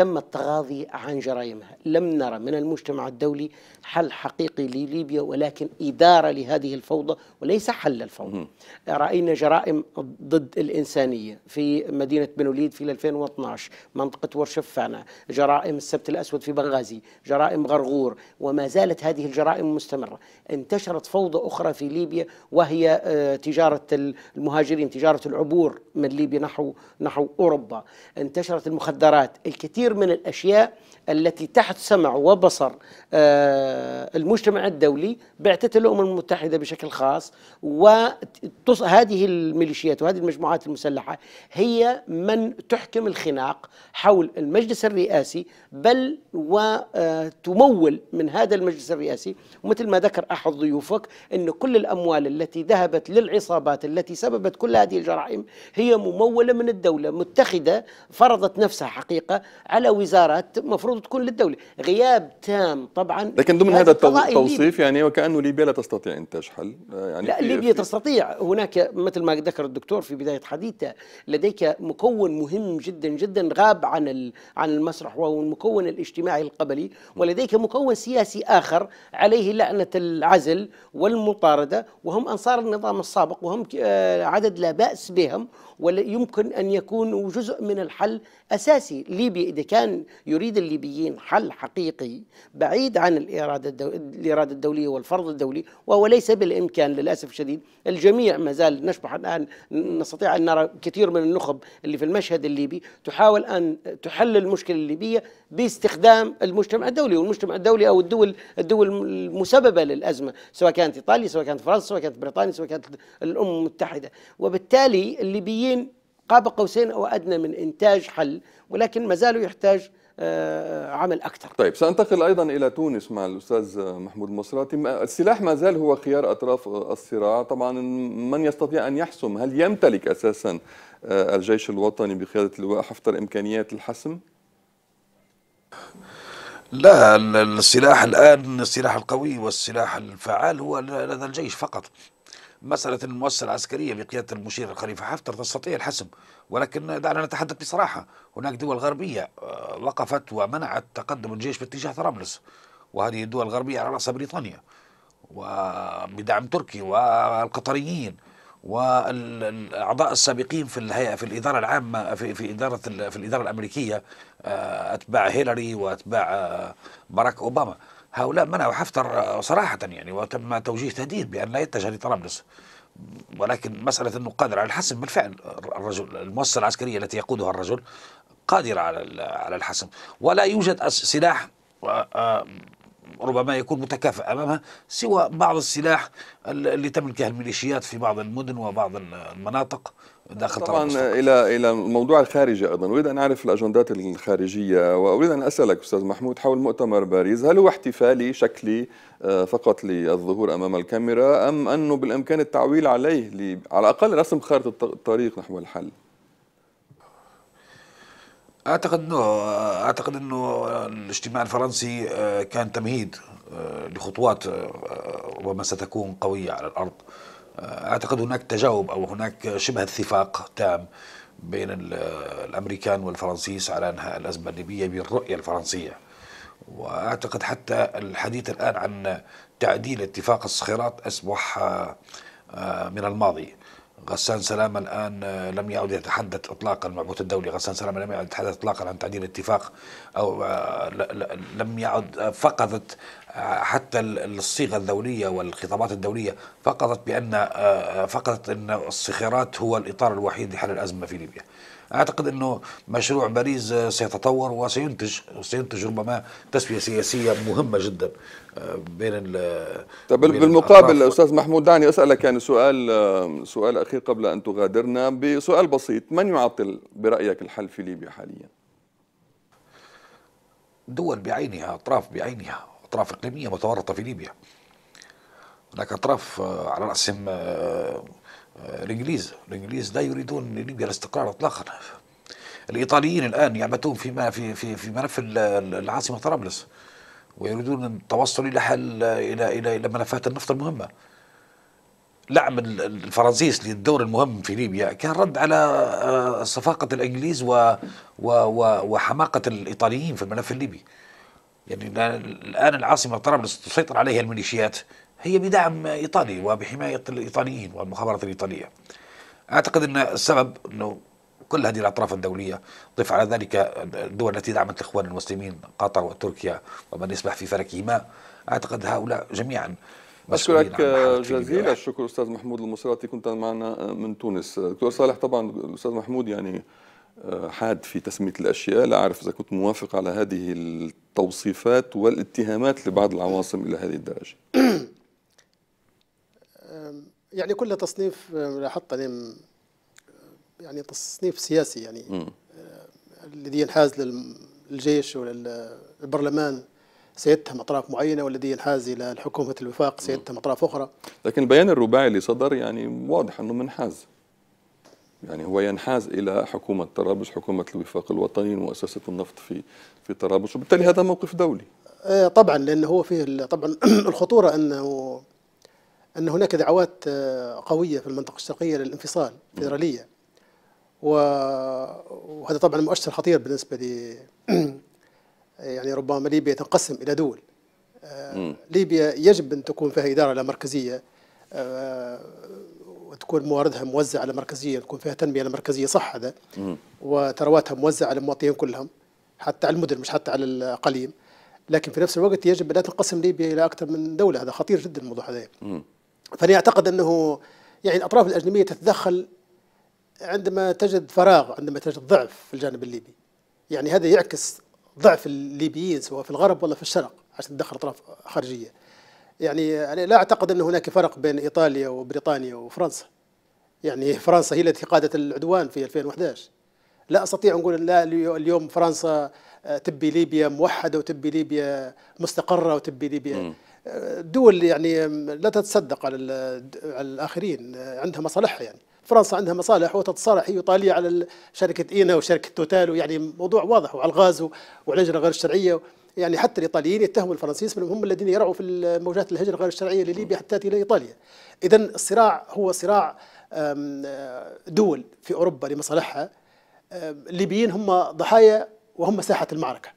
تم التغاضي عن جرائمها لم نرى من المجتمع الدولي حل حقيقي لليبيا ولكن إدارة لهذه الفوضى وليس حل الفوضى رأينا جرائم ضد الإنسانية في مدينة بنوليد في 2012 منطقة ورشفانة جرائم السبت الأسود في بنغازي جرائم غرغور وما زالت هذه الجرائم مستمرة انتشرت فوضى أخرى في ليبيا وهي آه، تجارة المهاجرين تجارة العبور من ليبيا نحو نحو أوروبا انتشرت المخدرات الكثير كثير من الأشياء التي تحت سمع وبصر آه، المجتمع الدولي بعثتها الأمم المتحدة بشكل خاص وهذه الميليشيات وهذه المجموعات المسلحة هي من تحكم الخناق حول المجلس الرئاسي بل وتمول آه، من هذا المجلس الرئاسي مثل ما ذكر أحد ضيوفك أن كل الأموال التي ذهبت للعصابات التي سببت كل هذه الجرائم هي ممولة من الدولة متخذة فرضت نفسها حقيقة على وزارات مفروض المفروض تكون للدوله غياب تام طبعا لكن ضمن هذا التوصيف يعني وكانه ليبيا لا تستطيع انتاج حل آه، يعني لا ليبيا تستطيع هناك مثل ما ذكر الدكتور في بدايه حديثه لديك مكون مهم جدا جدا غاب عن عن المسرح وهو المكون الاجتماعي القبلي ولديك مكون سياسي اخر عليه لعنه العزل والمطارده وهم انصار النظام السابق وهم آه، عدد لا باس بهم ويمكن أن يكونوا جزء من الحل أساسي ليبيا إذا كان يريد الليبيين حل حقيقي بعيد عن الإرادة الإرادة الدولية والفرض الدولي وهو ليس بالإمكان للأسف الشديد الجميع ما زال نشبح الآن نستطيع أن نرى كثير من النخب اللي في المشهد الليبي تحاول أن تحل المشكلة الليبية باستخدام المجتمع الدولي والمجتمع الدولي او الدول الدول المسببه للازمه سواء كانت ايطاليا سواء كانت فرنسا سواء كانت بريطانيا سواء كانت الامم المتحده وبالتالي الليبيين قاب قوسين او ادنى من انتاج حل ولكن ما زالوا يحتاج آه، عمل اكثر. طيب سانتقل ايضا الى تونس مع الاستاذ محمود مصراتي، السلاح ما زال هو خيار اطراف الصراع، طبعا من يستطيع ان يحسم؟ هل يمتلك اساسا آه، الجيش الوطني بقياده اللواء حفتر امكانيات الحسم؟ لا السلاح الآن السلاح القوي والسلاح الفعال هو لدى الجيش فقط مسألة المؤسسة العسكرية بقيادة المشير الخليفة حفتر تستطيع الحسم ولكن دعنا نتحدث بصراحة هناك دول غربية آه، وقفت ومنعت تقدم الجيش باتجاه طرابلس وهذه الدول الغربية على رأسها بريطانيا وبدعم تركي والقطريين والاعضاء السابقين في الهيئه في الاداره العامه في في اداره في الاداره الامريكيه آه، اتباع هيلاري واتباع آه، باراك اوباما هؤلاء منعوا حفتر آه، صراحه يعني وتم توجيه تهديد بان لا يتجه لطرابلس ولكن مساله انه قادر على الحسم بالفعل الرجل المؤسسه العسكريه التي يقودها الرجل قادره على على الحسم ولا يوجد سلاح ربما يكون متكافئ امامها سوى بعض السلاح اللي تملكه الميليشيات في بعض المدن وبعض المناطق داخل طبعا الى الى الموضوع الخارجي ايضا اريد ان اعرف الاجندات الخارجيه واريد ان اسالك استاذ محمود حول مؤتمر باريس هل هو احتفالي شكلي آه، فقط للظهور امام الكاميرا ام انه بالامكان التعويل عليه على الاقل رسم خارطه الطريق نحو الحل اعتقد انه اعتقد انه الاجتماع الفرنسي آه، كان تمهيد آه، لخطوات آه، ربما ستكون قويه على الارض اعتقد هناك تجاوب او هناك شبه اتفاق تام بين الامريكان والفرنسيس على انهاء الازمه الليبيه بالرؤيه الفرنسيه واعتقد حتى الحديث الان عن تعديل اتفاق الصخيرات اصبح من الماضي غسان سلامة الآن آه، لم يعد يتحدث إطلاقا المبعوث الدولي غسان سلامة لم يعد يتحدث إطلاقا عن تعديل الاتفاق أو آه، لم يعد آه، فقدت حتى الصيغة الدولية والخطابات الدولية فقدت بأن فقدت أن الصخيرات هو الإطار الوحيد لحل الأزمة في ليبيا اعتقد انه مشروع باريس سيتطور وسينتج سينتج ربما تسويه سياسيه مهمه جدا آه، بين ال طيب، بين بالمقابل الأطراف. استاذ محمود دعني اسالك يعني سؤال سؤال اخير قبل ان تغادرنا بسؤال بسيط من يعطل برايك الحل في ليبيا حاليا؟ دول بعينها اطراف بعينها اطراف اقليميه متورطه في ليبيا هناك اطراف آه، على راسهم آه، الانجليز الانجليز لا يريدون ليبيا الاستقرار اطلاقا الايطاليين الان يعبثون فيما في في في ملف العاصمه طرابلس ويريدون التوصل الى حل الى الى الى ملفات النفط المهمه لعم الفرنسيس للدور المهم في ليبيا كان رد على آه، صفاقة الإنجليز و و و وحماقة الإيطاليين في الملف الليبي يعني الآن العاصمة طرابلس تسيطر عليها الميليشيات هي بدعم ايطالي وبحمايه الايطاليين والمخابرات الايطاليه. اعتقد ان السبب انه كل هذه الاطراف الدوليه ضف على ذلك الدول التي دعمت الاخوان المسلمين قطر وتركيا ومن يسبح في فلكهما اعتقد هؤلاء جميعا أشكرك جزيل الشكر أستاذ محمود المصراتي كنت معنا من تونس دكتور صالح طبعا الأستاذ محمود يعني آه، حاد في تسمية الأشياء لا أعرف إذا كنت موافق على هذه التوصيفات والاتهامات لبعض العواصم إلى هذه الدرجة يعني كل تصنيف آه، لاحظت يعني يعني تصنيف سياسي يعني آه، الذي ينحاز للجيش وللبرلمان سيتهم اطراف معينه والذي ينحاز الى حكومه الوفاق سيتهم اطراف اخرى لكن البيان الرباعي اللي صدر يعني واضح انه منحاز يعني هو ينحاز الى حكومه طرابلس حكومه الوفاق الوطني ومؤسسه النفط في في طرابلس وبالتالي هذا موقف دولي طبعا لانه هو فيه طبعا الخطوره انه أن هناك دعوات آه، قوية في المنطقة الشرقية للانفصال الفيدرالية وهذا طبعا مؤشر خطير بالنسبة ل يعني ربما ليبيا تنقسم إلى دول آه، ليبيا يجب أن تكون فيها إدارة لا مركزية آه، وتكون مواردها موزعة على مركزية تكون فيها تنمية على مركزية صح هذا وثرواتها موزعة على المواطنين كلهم حتى على المدن مش حتى على الأقاليم لكن في نفس الوقت يجب لا تنقسم ليبيا إلى أكثر من دولة هذا خطير جدا الموضوع هذا فانا اعتقد انه يعني الاطراف الاجنبيه تتدخل عندما تجد فراغ عندما تجد ضعف في الجانب الليبي يعني هذا يعكس ضعف الليبيين سواء في الغرب ولا في الشرق عشان تدخل اطراف خارجيه يعني أنا لا اعتقد ان هناك فرق بين ايطاليا وبريطانيا وفرنسا يعني فرنسا هي التي قادت العدوان في 2011 لا استطيع ان اقول لا اليوم فرنسا آه، تبي ليبيا موحده وتبي ليبيا مستقره وتبي ليبيا م. دول يعني لا تتصدق على, على الاخرين عندها مصالحها يعني فرنسا عندها مصالح وتتصالح هي ايطاليا على شركه اينا وشركه توتال ويعني موضوع واضح وعلى الغاز وعلى الهجره غير الشرعيه يعني حتى الايطاليين يتهموا الفرنسيين بانهم هم الذين يرعوا في موجات الهجره غير الشرعيه لليبيا حتى تاتي الى ايطاليا. اذا الصراع هو صراع آه، دول في اوروبا لمصالحها الليبيين هم ضحايا وهم ساحه المعركه.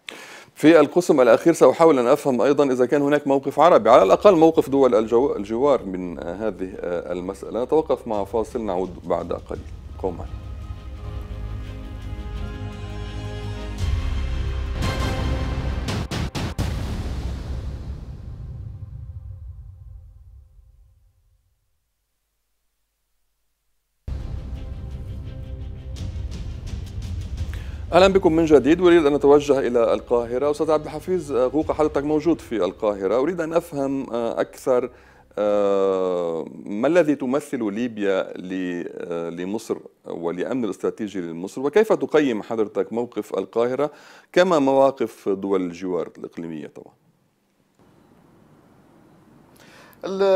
في القسم الأخير سأحاول أن أفهم أيضا إذا كان هناك موقف عربي على الأقل موقف دول الجوار من هذه المسألة نتوقف مع فاصل نعود بعد قليل قوماً اهلا بكم من جديد اريد ان اتوجه الى القاهره استاذ عبد الحفيظ آه، غوقه حضرتك موجود في القاهره اريد ان افهم آه، اكثر آه، ما الذي تمثل ليبيا لمصر ولامن الاستراتيجي لمصر وكيف تقيم حضرتك موقف القاهره كما مواقف دول الجوار الاقليميه طبعا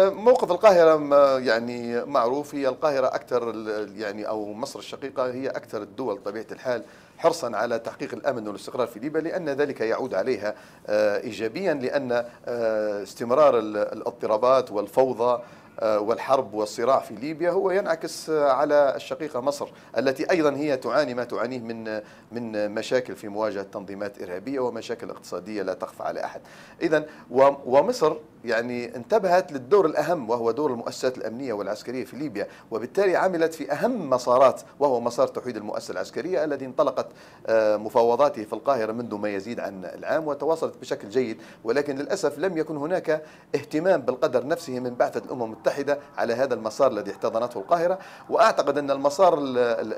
موقف القاهرة يعني معروف هي القاهرة أكثر يعني أو مصر الشقيقة هي أكثر الدول طبيعة الحال حرصا على تحقيق الامن والاستقرار في ليبيا لان ذلك يعود عليها آه، ايجابيا لان آه، استمرار الاضطرابات والفوضى آه، والحرب والصراع في ليبيا هو ينعكس آه، على الشقيقة مصر التي أيضا هي تعاني ما تعانيه من آه، من مشاكل في مواجهة تنظيمات إرهابية ومشاكل اقتصادية لا تخفى على أحد إذا ومصر يعني انتبهت للدور الأهم وهو دور المؤسسات الأمنية والعسكرية في ليبيا وبالتالي عملت في أهم مسارات وهو مسار توحيد المؤسسة العسكرية الذي انطلقت مفاوضاته في القاهرة منذ ما يزيد عن العام وتواصلت بشكل جيد ولكن للأسف لم يكن هناك اهتمام بالقدر نفسه من بعثة الأمم المتحدة المتحدة على هذا المسار الذي احتضنته القاهرة وأعتقد أن المسار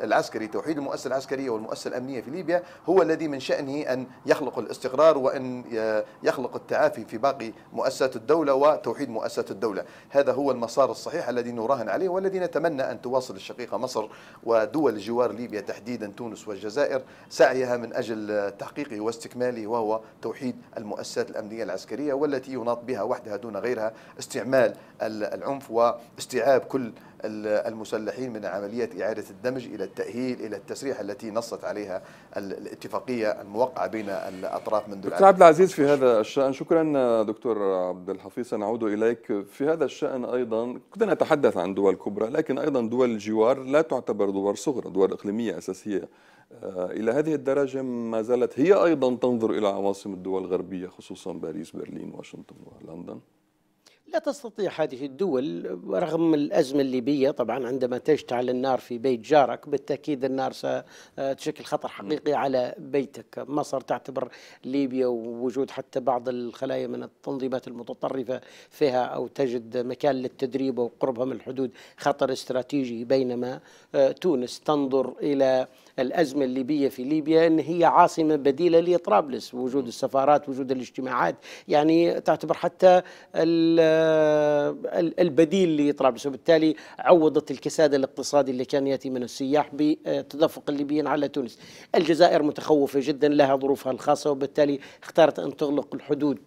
العسكري توحيد المؤسسة العسكرية والمؤسسة الأمنية في ليبيا هو الذي من شأنه أن يخلق الاستقرار وأن يخلق التعافي في باقي مؤسسات الدولة وتوحيد مؤسسات الدولة هذا هو المسار الصحيح الذي نراهن عليه والذي نتمنى أن تواصل الشقيقة مصر ودول جوار ليبيا تحديدا تونس والجزائر سعيها من أجل تحقيقه واستكماله وهو توحيد المؤسسات الأمنية العسكرية والتي يناط بها وحدها دون غيرها استعمال العنف العنف واستيعاب كل المسلحين من عملية إعادة الدمج إلى التأهيل إلى التسريح التي نصت عليها الاتفاقية الموقعة بين الأطراف منذ دكتور عبد العزيز في هذا الشأن شكرا دكتور عبد الحفيظ سنعود إليك في هذا الشأن أيضا كنا نتحدث عن دول كبرى لكن أيضا دول الجوار لا تعتبر دول صغرى دول إقليمية أساسية آه، إلى هذه الدرجة ما زالت هي أيضا تنظر إلى عواصم الدول الغربية خصوصا باريس برلين واشنطن ولندن لا تستطيع هذه الدول رغم الأزمة الليبية طبعا عندما تشتعل النار في بيت جارك بالتأكيد النار ستشكل خطر حقيقي على بيتك مصر تعتبر ليبيا ووجود حتى بعض الخلايا من التنظيمات المتطرفة فيها أو تجد مكان للتدريب وقربها من الحدود خطر استراتيجي بينما آه، تونس تنظر إلى الأزمة الليبية في ليبيا أن هي عاصمة بديلة لطرابلس وجود السفارات وجود الاجتماعات يعني تعتبر حتى ال آه، البديل لطرابلس وبالتالي عوضت الكساد الاقتصادي اللي كان ياتي من السياح بتدفق الليبيين على تونس الجزائر متخوفة جدا لها ظروفها الخاصة وبالتالي اختارت أن تغلق الحدود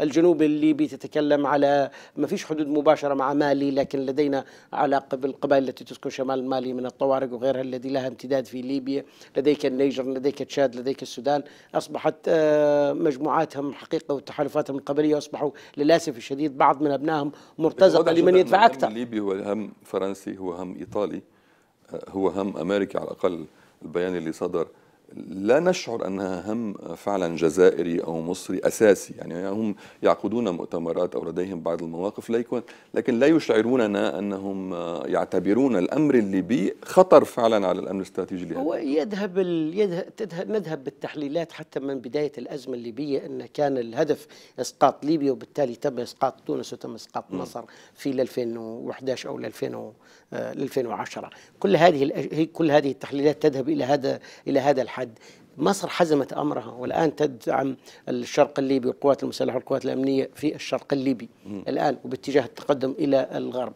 الجنوب الليبي تتكلم على ما فيش حدود مباشرة مع مالي لكن لدينا علاقة بالقبائل التي تسكن شمال مالي من الطوارق وغيرها الذي لها امتداد في ليبيا لديك النيجر لديك تشاد لديك السودان أصبحت آه، مجموعاتهم حقيقة وتحالفاتهم القبلية أصبحوا للأسف الشديد بعض من أبنائهم مرتزقة لمن يدفع أكثر ليبي هو هم فرنسي هو هم إيطالي آه، هو هم أمريكي على الأقل البيان اللي صدر لا نشعر انها هم فعلا جزائري او مصري اساسي يعني هم يعقدون مؤتمرات او لديهم بعض المواقف ليكن لكن لا يشعروننا انهم يعتبرون الامر الليبي خطر فعلا على الامن الاستراتيجي هو يذهب يذهب نذهب بالتحليلات حتى من بدايه الازمه الليبيه ان كان الهدف اسقاط ليبيا وبالتالي تم اسقاط تونس وتم اسقاط مصر في 2011 او 2000 2010 آه، كل هذه كل هذه التحليلات تذهب الى هذا الى هذا الحد مصر حزمت أمرها والآن تدعم الشرق الليبي والقوات المسلحة والقوات الأمنية في الشرق الليبي م. الآن وباتجاه التقدم إلى الغرب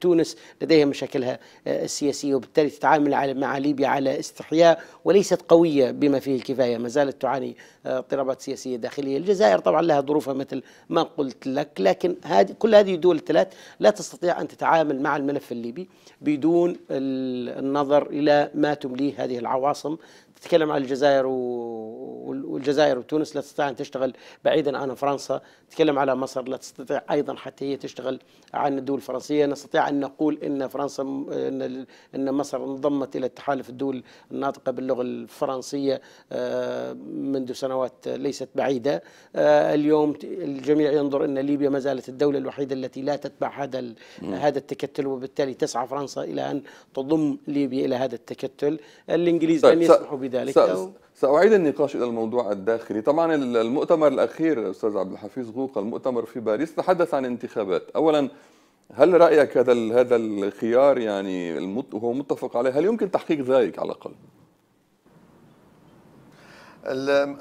تونس لديها مشاكلها آه، السياسية وبالتالي تتعامل مع ليبيا على استحياء وليست قوية بما فيه الكفاية ما زالت تعاني آه، اضطرابات سياسية داخلية الجزائر طبعا لها ظروفها مثل ما قلت لك لكن هذه كل هذه الدول الثلاث لا تستطيع أن تتعامل مع الملف الليبي بدون النظر إلى ما تمليه هذه العواصم تتكلم على الجزائر والجزائر وتونس لا تستطيع ان تشتغل بعيدا عن فرنسا، تتكلم على مصر لا تستطيع ايضا حتى هي تشتغل عن الدول الفرنسيه، نستطيع ان نقول ان فرنسا ان ان مصر انضمت الى تحالف الدول الناطقه باللغه الفرنسيه آه، منذ سنوات ليست بعيده، آه، اليوم الجميع ينظر ان ليبيا ما زالت الدوله الوحيده التي لا تتبع هذا هذا التكتل وبالتالي تسعى فرنسا الى ان تضم ليبيا الى هذا التكتل، الانجليز طيب لم يسمحوا بذلك ذلك أو سأعيد النقاش إلى الموضوع الداخلي طبعا المؤتمر الأخير أستاذ عبد الحفيظ غوق المؤتمر في باريس تحدث عن انتخابات أولا هل رأيك هذا هذا الخيار يعني هو متفق عليه هل يمكن تحقيق ذلك على الأقل؟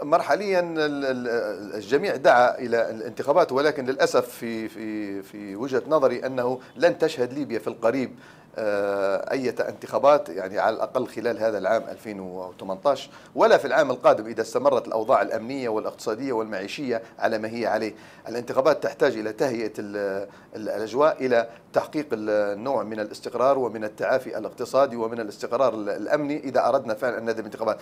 مرحليا الجميع دعا الى الانتخابات ولكن للاسف في في في وجهه نظري انه لن تشهد ليبيا في القريب آه، أي انتخابات يعني على الأقل خلال هذا العام 2018 ولا في العام القادم إذا استمرت الأوضاع الأمنية والاقتصادية والمعيشية على ما هي عليه الانتخابات تحتاج إلى تهيئة الأجواء إلى تحقيق النوع من الاستقرار ومن التعافي الاقتصادي ومن الاستقرار الأمني إذا أردنا فعلا أن نذهب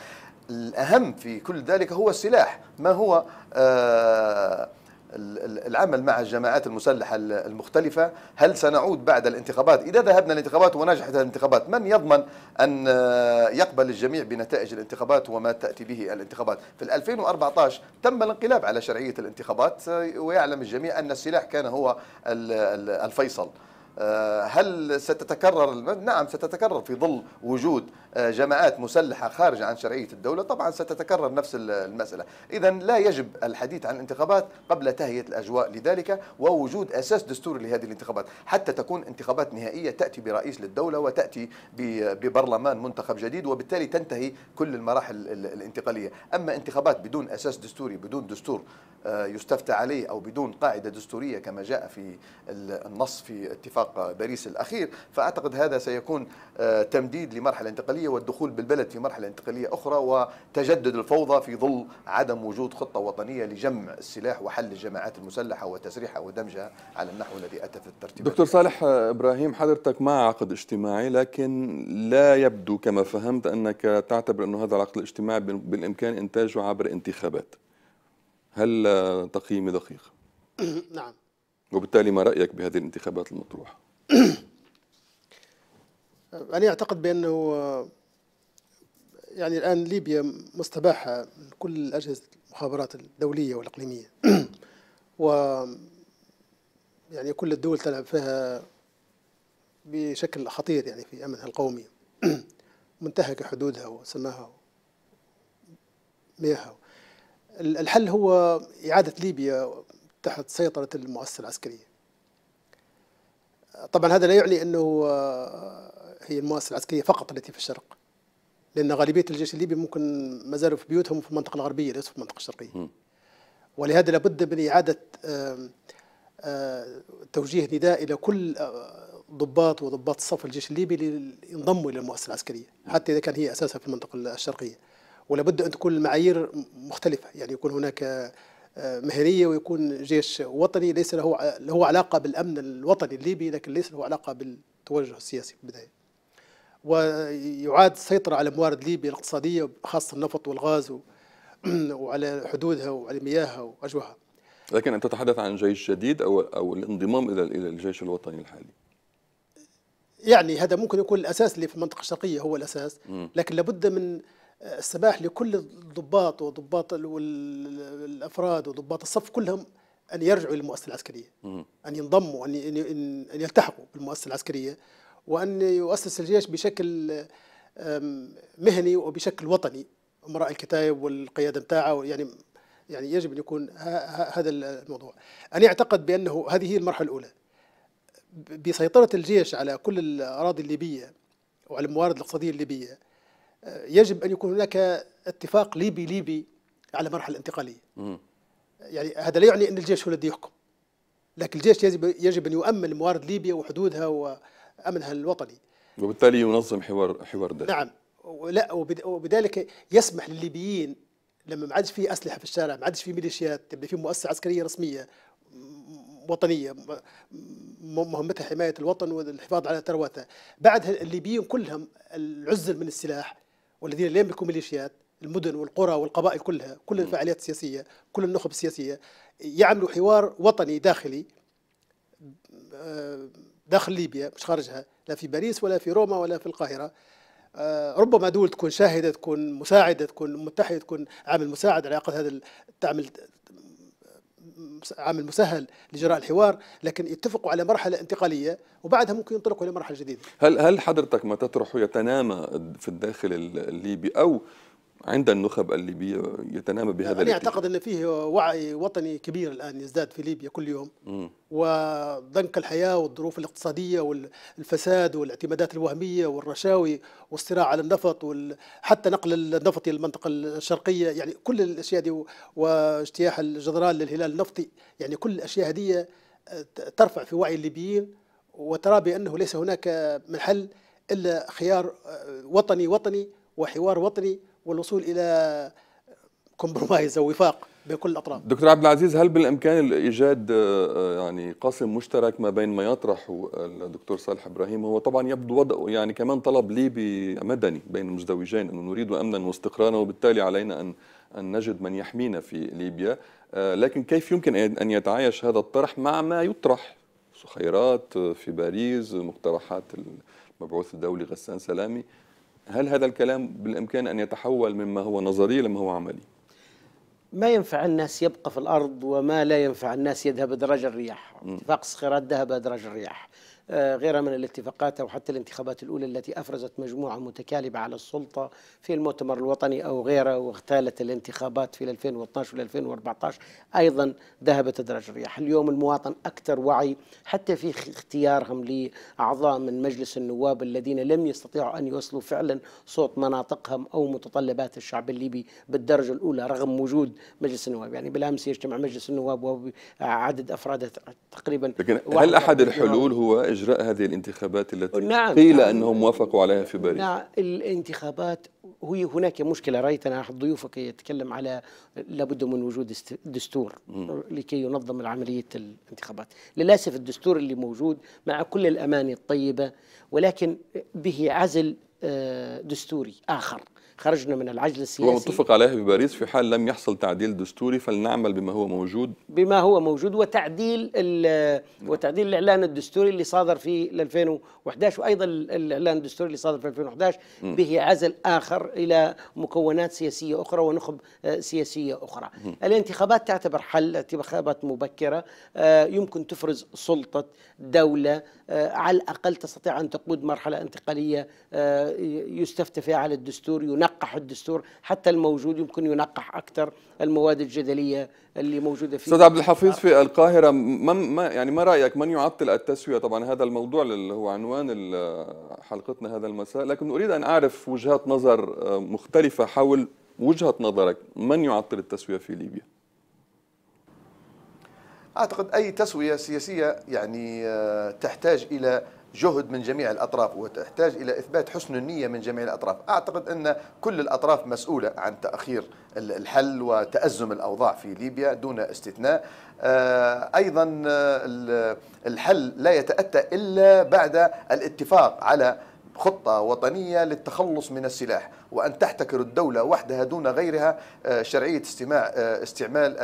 الأهم في كل ذلك هو السلاح ما هو آه العمل مع الجماعات المسلحة المختلفة هل سنعود بعد الانتخابات إذا ذهبنا للانتخابات ونجحت الانتخابات من يضمن أن آه، يقبل الجميع بنتائج الانتخابات وما تأتي به الانتخابات في 2014 تم الانقلاب على شرعية الانتخابات آه، ويعلم الجميع أن السلاح كان هو الفيصل آه، هل ستتكرر نعم ستتكرر في ظل وجود آه، جماعات مسلحة خارجة عن شرعية الدولة طبعا ستتكرر نفس المسألة إذا لا يجب الحديث عن الانتخابات قبل تهيئة الأجواء لذلك ووجود أساس دستوري لهذه الانتخابات حتى تكون انتخابات نهائية تأتي برئيس للدولة وتأتي ببرلمان منتخب جديد وبالتالي تنتهي كل المراحل الانتقالية أما انتخابات بدون أساس دستوري بدون دستور آه، يستفتى عليه أو بدون قاعدة دستورية كما جاء في النص في اتفاق اتفاق باريس الأخير فأعتقد هذا سيكون آه، تمديد لمرحلة انتقالية والدخول بالبلد في مرحلة انتقالية أخرى وتجدد الفوضى في ظل عدم وجود خطة وطنية لجمع السلاح وحل الجماعات المسلحة وتسريحها ودمجها على النحو الذي أتى في الترتيب دكتور صالح آه، إبراهيم حضرتك مع عقد اجتماعي لكن لا يبدو كما فهمت أنك تعتبر انه هذا العقد الاجتماعي بالإمكان إنتاجه عبر انتخابات هل آه، تقييمي دقيق؟ نعم وبالتالي ما رأيك بهذه الانتخابات المطروحة؟ أنا أعتقد بأنه يعني الآن ليبيا مستباحة من كل أجهزة المخابرات الدولية والإقليمية و يعني كل الدول تلعب فيها بشكل خطير يعني في أمنها القومي منتهكة حدودها وسماها ومياهها الحل هو إعادة ليبيا تحت سيطرة المؤسسة العسكرية طبعا هذا لا يعني أنه آه، هي المؤسسة العسكرية فقط التي في الشرق لأن غالبية الجيش الليبي ممكن ما زالوا في بيوتهم في المنطقة الغربية ليس في المنطقة الشرقية ولهذا لابد من إعادة آه، آه، توجيه نداء إلى كل ضباط وضباط الصف الجيش الليبي لينضموا الى المؤسسه العسكريه حتى اذا كان هي اساسها في المنطقه الشرقيه ولابد ان تكون المعايير مختلفه يعني يكون هناك مهنيه ويكون جيش وطني ليس له له علاقه بالامن الوطني الليبي لكن ليس له علاقه بالتوجه السياسي في البدايه. ويعاد السيطره على موارد ليبيا الاقتصاديه خاصه النفط والغاز وعلى حدودها وعلى مياهها واجوها. لكن انت تتحدث عن جيش جديد او او الانضمام الى الى الجيش الوطني الحالي. يعني هذا ممكن يكون الاساس اللي في المنطقه الشرقيه هو الاساس لكن لابد من السماح لكل الضباط وضباط والافراد وضباط الصف كلهم ان يرجعوا للمؤسسه العسكريه مم. ان ينضموا ان ان يلتحقوا بالمؤسسه العسكريه وان يؤسس الجيش بشكل مهني وبشكل وطني امراء الكتائب والقياده بتاعه يعني يعني يجب ان يكون هذا الموضوع ان اعتقد بانه هذه هي المرحله الاولى بسيطره الجيش على كل الاراضي الليبيه وعلى الموارد الاقتصاديه الليبيه آه، يجب ان يكون هناك اتفاق ليبي ليبي على مرحله انتقاليه يعني هذا لا يعني ان الجيش هو الذي يحكم لكن الجيش يجب يجب ان يؤمن موارد ليبيا وحدودها وامنها الوطني وبالتالي ينظم حوار حوار ده. نعم لا وبذلك يسمح للليبيين لما ما عادش في اسلحه في الشارع ما عادش في ميليشيات تبدا في مؤسسه عسكريه رسميه وطنيه مهمتها حمايه الوطن والحفاظ على ثروته بعدها الليبيين كلهم العزل من السلاح والذين لم يكونوا ميليشيات المدن والقرى والقبائل كلها كل الفعاليات السياسية كل النخب السياسية يعملوا حوار وطني داخلي آه، داخل ليبيا مش خارجها لا في باريس ولا في روما ولا في القاهرة آه، ربما دول تكون شاهدة تكون مساعدة تكون متحدة تكون عامل مساعد على عقد هذا تعمل عامل مسهل لجراء الحوار لكن يتفقوا على مرحله انتقاليه وبعدها ممكن ينطلقوا الى مرحله جديده هل هل حضرتك ما تطرحه يتنامى في الداخل الليبي او عند النخب الليبيه يتنامى بهذا انا الاتجاه. اعتقد ان فيه وعي وطني كبير الان يزداد في ليبيا كل يوم م. وضنك الحياه والظروف الاقتصاديه والفساد والاعتمادات الوهميه والرشاوي والصراع على النفط وحتى نقل النفط الى المنطقه الشرقيه يعني كل الاشياء دي واجتياح الجدران للهلال النفطي يعني كل الاشياء هذه آه، ترفع في وعي الليبيين وترى بانه ليس هناك من حل الا خيار آه، وطني وطني وحوار وطني والوصول الى كومبرومايز او وفاق بين كل الاطراف. دكتور عبد العزيز هل بالامكان ايجاد آه، آه، يعني قاسم مشترك ما بين ما يطرحه الدكتور صالح ابراهيم هو طبعا يبدو وضع يعني كمان طلب ليبي مدني بين المزدوجين انه نريد امنا واستقرارا وبالتالي علينا ان ان نجد من يحمينا في ليبيا آه، لكن كيف يمكن ان يتعايش هذا الطرح مع ما يطرح خيرات في باريس مقترحات المبعوث الدولي غسان سلامي هل هذا الكلام بالإمكان أن يتحول مما هو نظري لما هو عملي؟ ما ينفع الناس يبقى في الأرض وما لا ينفع الناس يذهب ادراج الرياح اتفاق صخيرات ذهب ادراج الرياح آه، غيرها من الاتفاقات أو حتى الانتخابات الأولى التي أفرزت مجموعة متكالبة على السلطة في المؤتمر الوطني أو غيره واغتالت الانتخابات في 2012 و 2014 أيضا ذهبت أدراج الرياح اليوم المواطن أكثر وعي حتى في اختيارهم لأعضاء من مجلس النواب الذين لم يستطيعوا أن يوصلوا فعلا صوت مناطقهم أو متطلبات الشعب الليبي بالدرجة الأولى رغم وجود مجلس النواب يعني بالأمس يجتمع مجلس النواب وعدد أفراده تقريبا لكن هل أحد الحلول هو اجراء هذه الانتخابات التي نعم, نعم. قيل نعم انهم وافقوا عليها في باريس نعم الانتخابات هي هناك مشكله رايت انا احد ضيوفك يتكلم على لابد من وجود دستور لكي ينظم عمليه الانتخابات للاسف الدستور اللي موجود مع كل الاماني الطيبه ولكن به عزل آه، دستوري اخر خرجنا من العجل السياسي هو متفق عليه بباريس في حال لم يحصل تعديل دستوري فلنعمل بما هو موجود بما هو موجود وتعديل نعم. وتعديل الاعلان الدستوري اللي صادر في 2011 وايضا الاعلان الدستوري اللي صادر في 2011 به عزل اخر الى مكونات سياسيه اخرى ونخب آه، سياسيه اخرى م. الانتخابات تعتبر حل انتخابات مبكره آه، يمكن تفرز سلطه دوله آه، على الاقل تستطيع ان تقود مرحله انتقاليه يستفتى فيها على الدستور ينقل ينقح الدستور حتى الموجود يمكن ينقح اكثر المواد الجدليه اللي موجوده فيه استاذ عبد الحفيظ في القاهره ما يعني ما رايك من يعطل التسويه طبعا هذا الموضوع اللي هو عنوان حلقتنا هذا المساء لكن اريد ان اعرف وجهات نظر آه، مختلفه حول وجهه نظرك من يعطل التسويه في ليبيا اعتقد اي تسويه سياسيه يعني آه، تحتاج الى جهد من جميع الأطراف وتحتاج إلى إثبات حسن النية من جميع الأطراف أعتقد أن كل الأطراف مسؤولة عن تأخير الحل وتأزم الأوضاع في ليبيا دون استثناء آه، أيضا آه، الحل لا يتأتى إلا بعد الاتفاق على خطة وطنية للتخلص من السلاح وأن تحتكر الدولة وحدها دون غيرها آه، شرعية استماع استعمال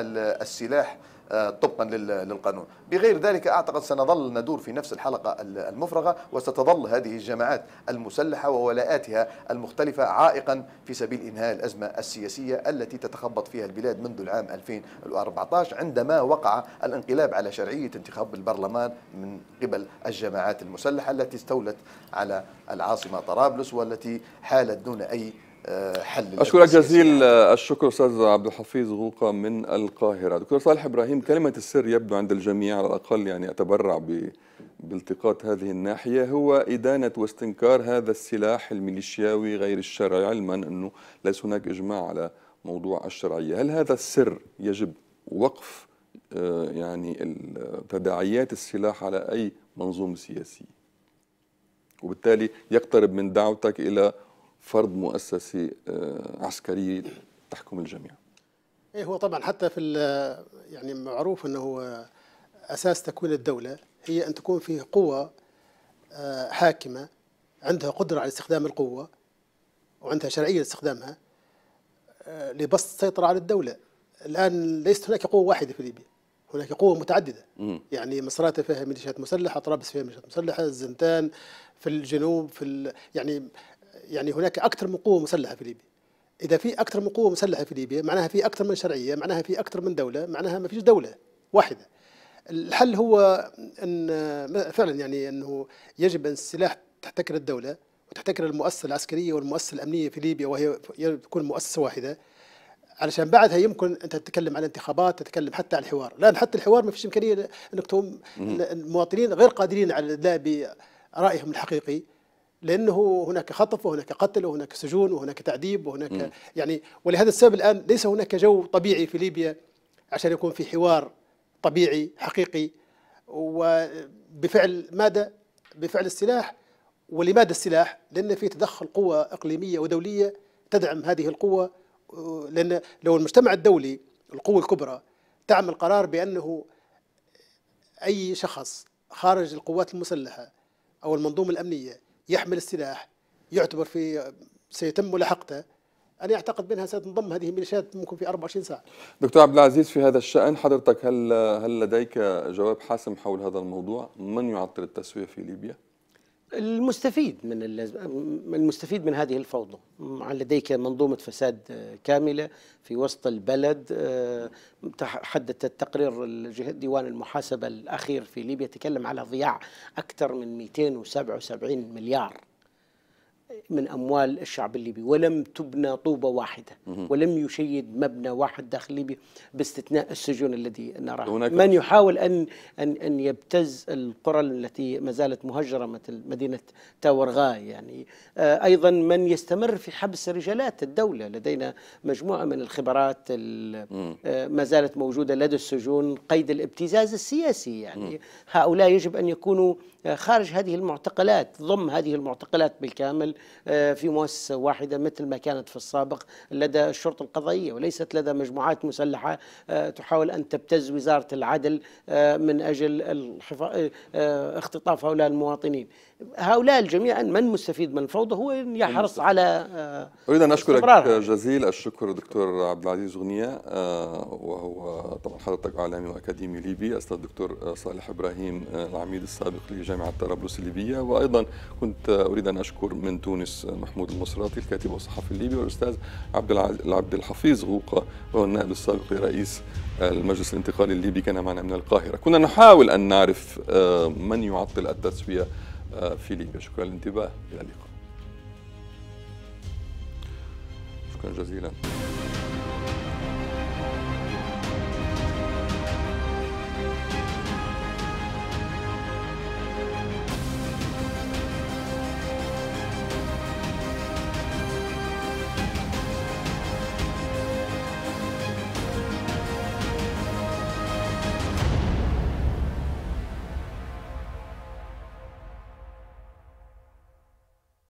السلاح آه، طبقا للقانون بغير ذلك أعتقد سنظل ندور في نفس الحلقة المفرغة وستظل هذه الجماعات المسلحة وولاءاتها المختلفة عائقا في سبيل إنهاء الأزمة السياسية التي تتخبط فيها البلاد منذ العام 2014 عندما وقع الانقلاب على شرعية انتخاب البرلمان من قبل الجماعات المسلحة التي استولت على العاصمة طرابلس والتي حالت دون أي حل اشكرك جزيل آه، الشكر استاذ عبد الحفيظ غوقا من القاهره دكتور صالح ابراهيم كلمه السر يبدو عند الجميع على الاقل يعني اتبرع ب بالتقاط هذه الناحيه هو ادانه واستنكار هذا السلاح الميليشياوي غير الشرعي علما انه ليس هناك اجماع على موضوع الشرعيه، هل هذا السر يجب وقف آه، يعني تداعيات السلاح على اي منظومه سياسيه؟ وبالتالي يقترب من دعوتك الى فرض مؤسسة آه، عسكرية تحكم الجميع إيه هو طبعا حتى في يعني معروف أنه أساس تكوين الدولة هي أن تكون فيه قوة آه، حاكمة عندها قدرة على استخدام القوة وعندها شرعية لاستخدامها آه، لبسط السيطرة على الدولة الآن ليست هناك قوة واحدة في ليبيا هناك قوة متعددة مم. يعني مصراتة فيها ميليشيات مسلحة طرابلس فيها ميليشيات مسلحة الزنتان في الجنوب في ال... يعني يعني هناك اكثر من قوه مسلحه في ليبيا اذا في اكثر من قوه مسلحه في ليبيا معناها في اكثر من شرعيه معناها في اكثر من دوله معناها ما فيش دوله واحده الحل هو ان فعلا يعني انه يجب ان السلاح تحتكر الدوله وتحتكر المؤسسه العسكريه والمؤسسه الامنيه في ليبيا وهي تكون مؤسسه واحده علشان بعدها يمكن انت تتكلم عن انتخابات تتكلم حتى عن الحوار لان حتى الحوار ما فيش امكانيه انك تقوم المواطنين غير قادرين على اداء برايهم الحقيقي لانه هناك خطف وهناك قتل وهناك سجون وهناك تعذيب وهناك م. يعني ولهذا السبب الان ليس هناك جو طبيعي في ليبيا عشان يكون في حوار طبيعي حقيقي وبفعل ماذا؟ بفعل السلاح ولماذا السلاح؟ لان في تدخل قوى اقليميه ودوليه تدعم هذه القوه لان لو المجتمع الدولي القوه الكبرى تعمل قرار بانه اي شخص خارج القوات المسلحه او المنظومه الامنيه يحمل السلاح يعتبر في سيتم ملاحقته انا اعتقد بانها ستنضم هذه الميليشيات ممكن في 24 ساعه. دكتور عبد العزيز في هذا الشان حضرتك هل هل لديك جواب حاسم حول هذا الموضوع؟ من يعطل التسويه في ليبيا؟ المستفيد من المستفيد من هذه الفوضى لديك منظومة فساد آه، كاملة في وسط البلد آه، حدث التقرير ديوان المحاسبة الأخير في ليبيا تكلم على ضياع أكثر من 277 مليار من أموال الشعب الليبي ولم تبنى طوبة واحدة ولم يشيد مبنى واحد داخل ليبيا باستثناء السجون الذي نراه من يحاول أن, أن, أن يبتز القرى التي ما زالت مهجرة مثل مدينة تاورغا يعني آه، أيضا من يستمر في حبس رجالات الدولة لدينا مجموعة من الخبرات آه، ما زالت موجودة لدى السجون قيد الابتزاز السياسي يعني هؤلاء يجب أن يكونوا خارج هذه المعتقلات ضم هذه المعتقلات بالكامل آه، في مؤسسة واحدة مثل ما كانت في السابق لدى الشرطة القضائية وليست لدى مجموعات مسلحة آه، تحاول أن تبتز وزارة العدل آه، من أجل اختطاف هؤلاء المواطنين هؤلاء الجميع من مستفيد من الفوضى هو يحرص على آه، اريد ان اشكرك جزيل الشكر دكتور عبد العزيز غنيه آه، وهو طبعا حضرتك اعلامي واكاديمي ليبي استاذ الدكتور آه، صالح ابراهيم العميد السابق لجامعه طرابلس الليبيه وايضا كنت اريد ان اشكر من تونس محمود المصراتي الكاتب والصحفي الليبي والاستاذ عبد عبد الحفيظ غوقه وهو النائب السابق لرئيس المجلس الانتقالي الليبي كان معنا من القاهره كنا نحاول ان نعرف من يعطل التسويه آه، في ليبيا شكرا للانتباه إلى اللقاء شكرا جزيلا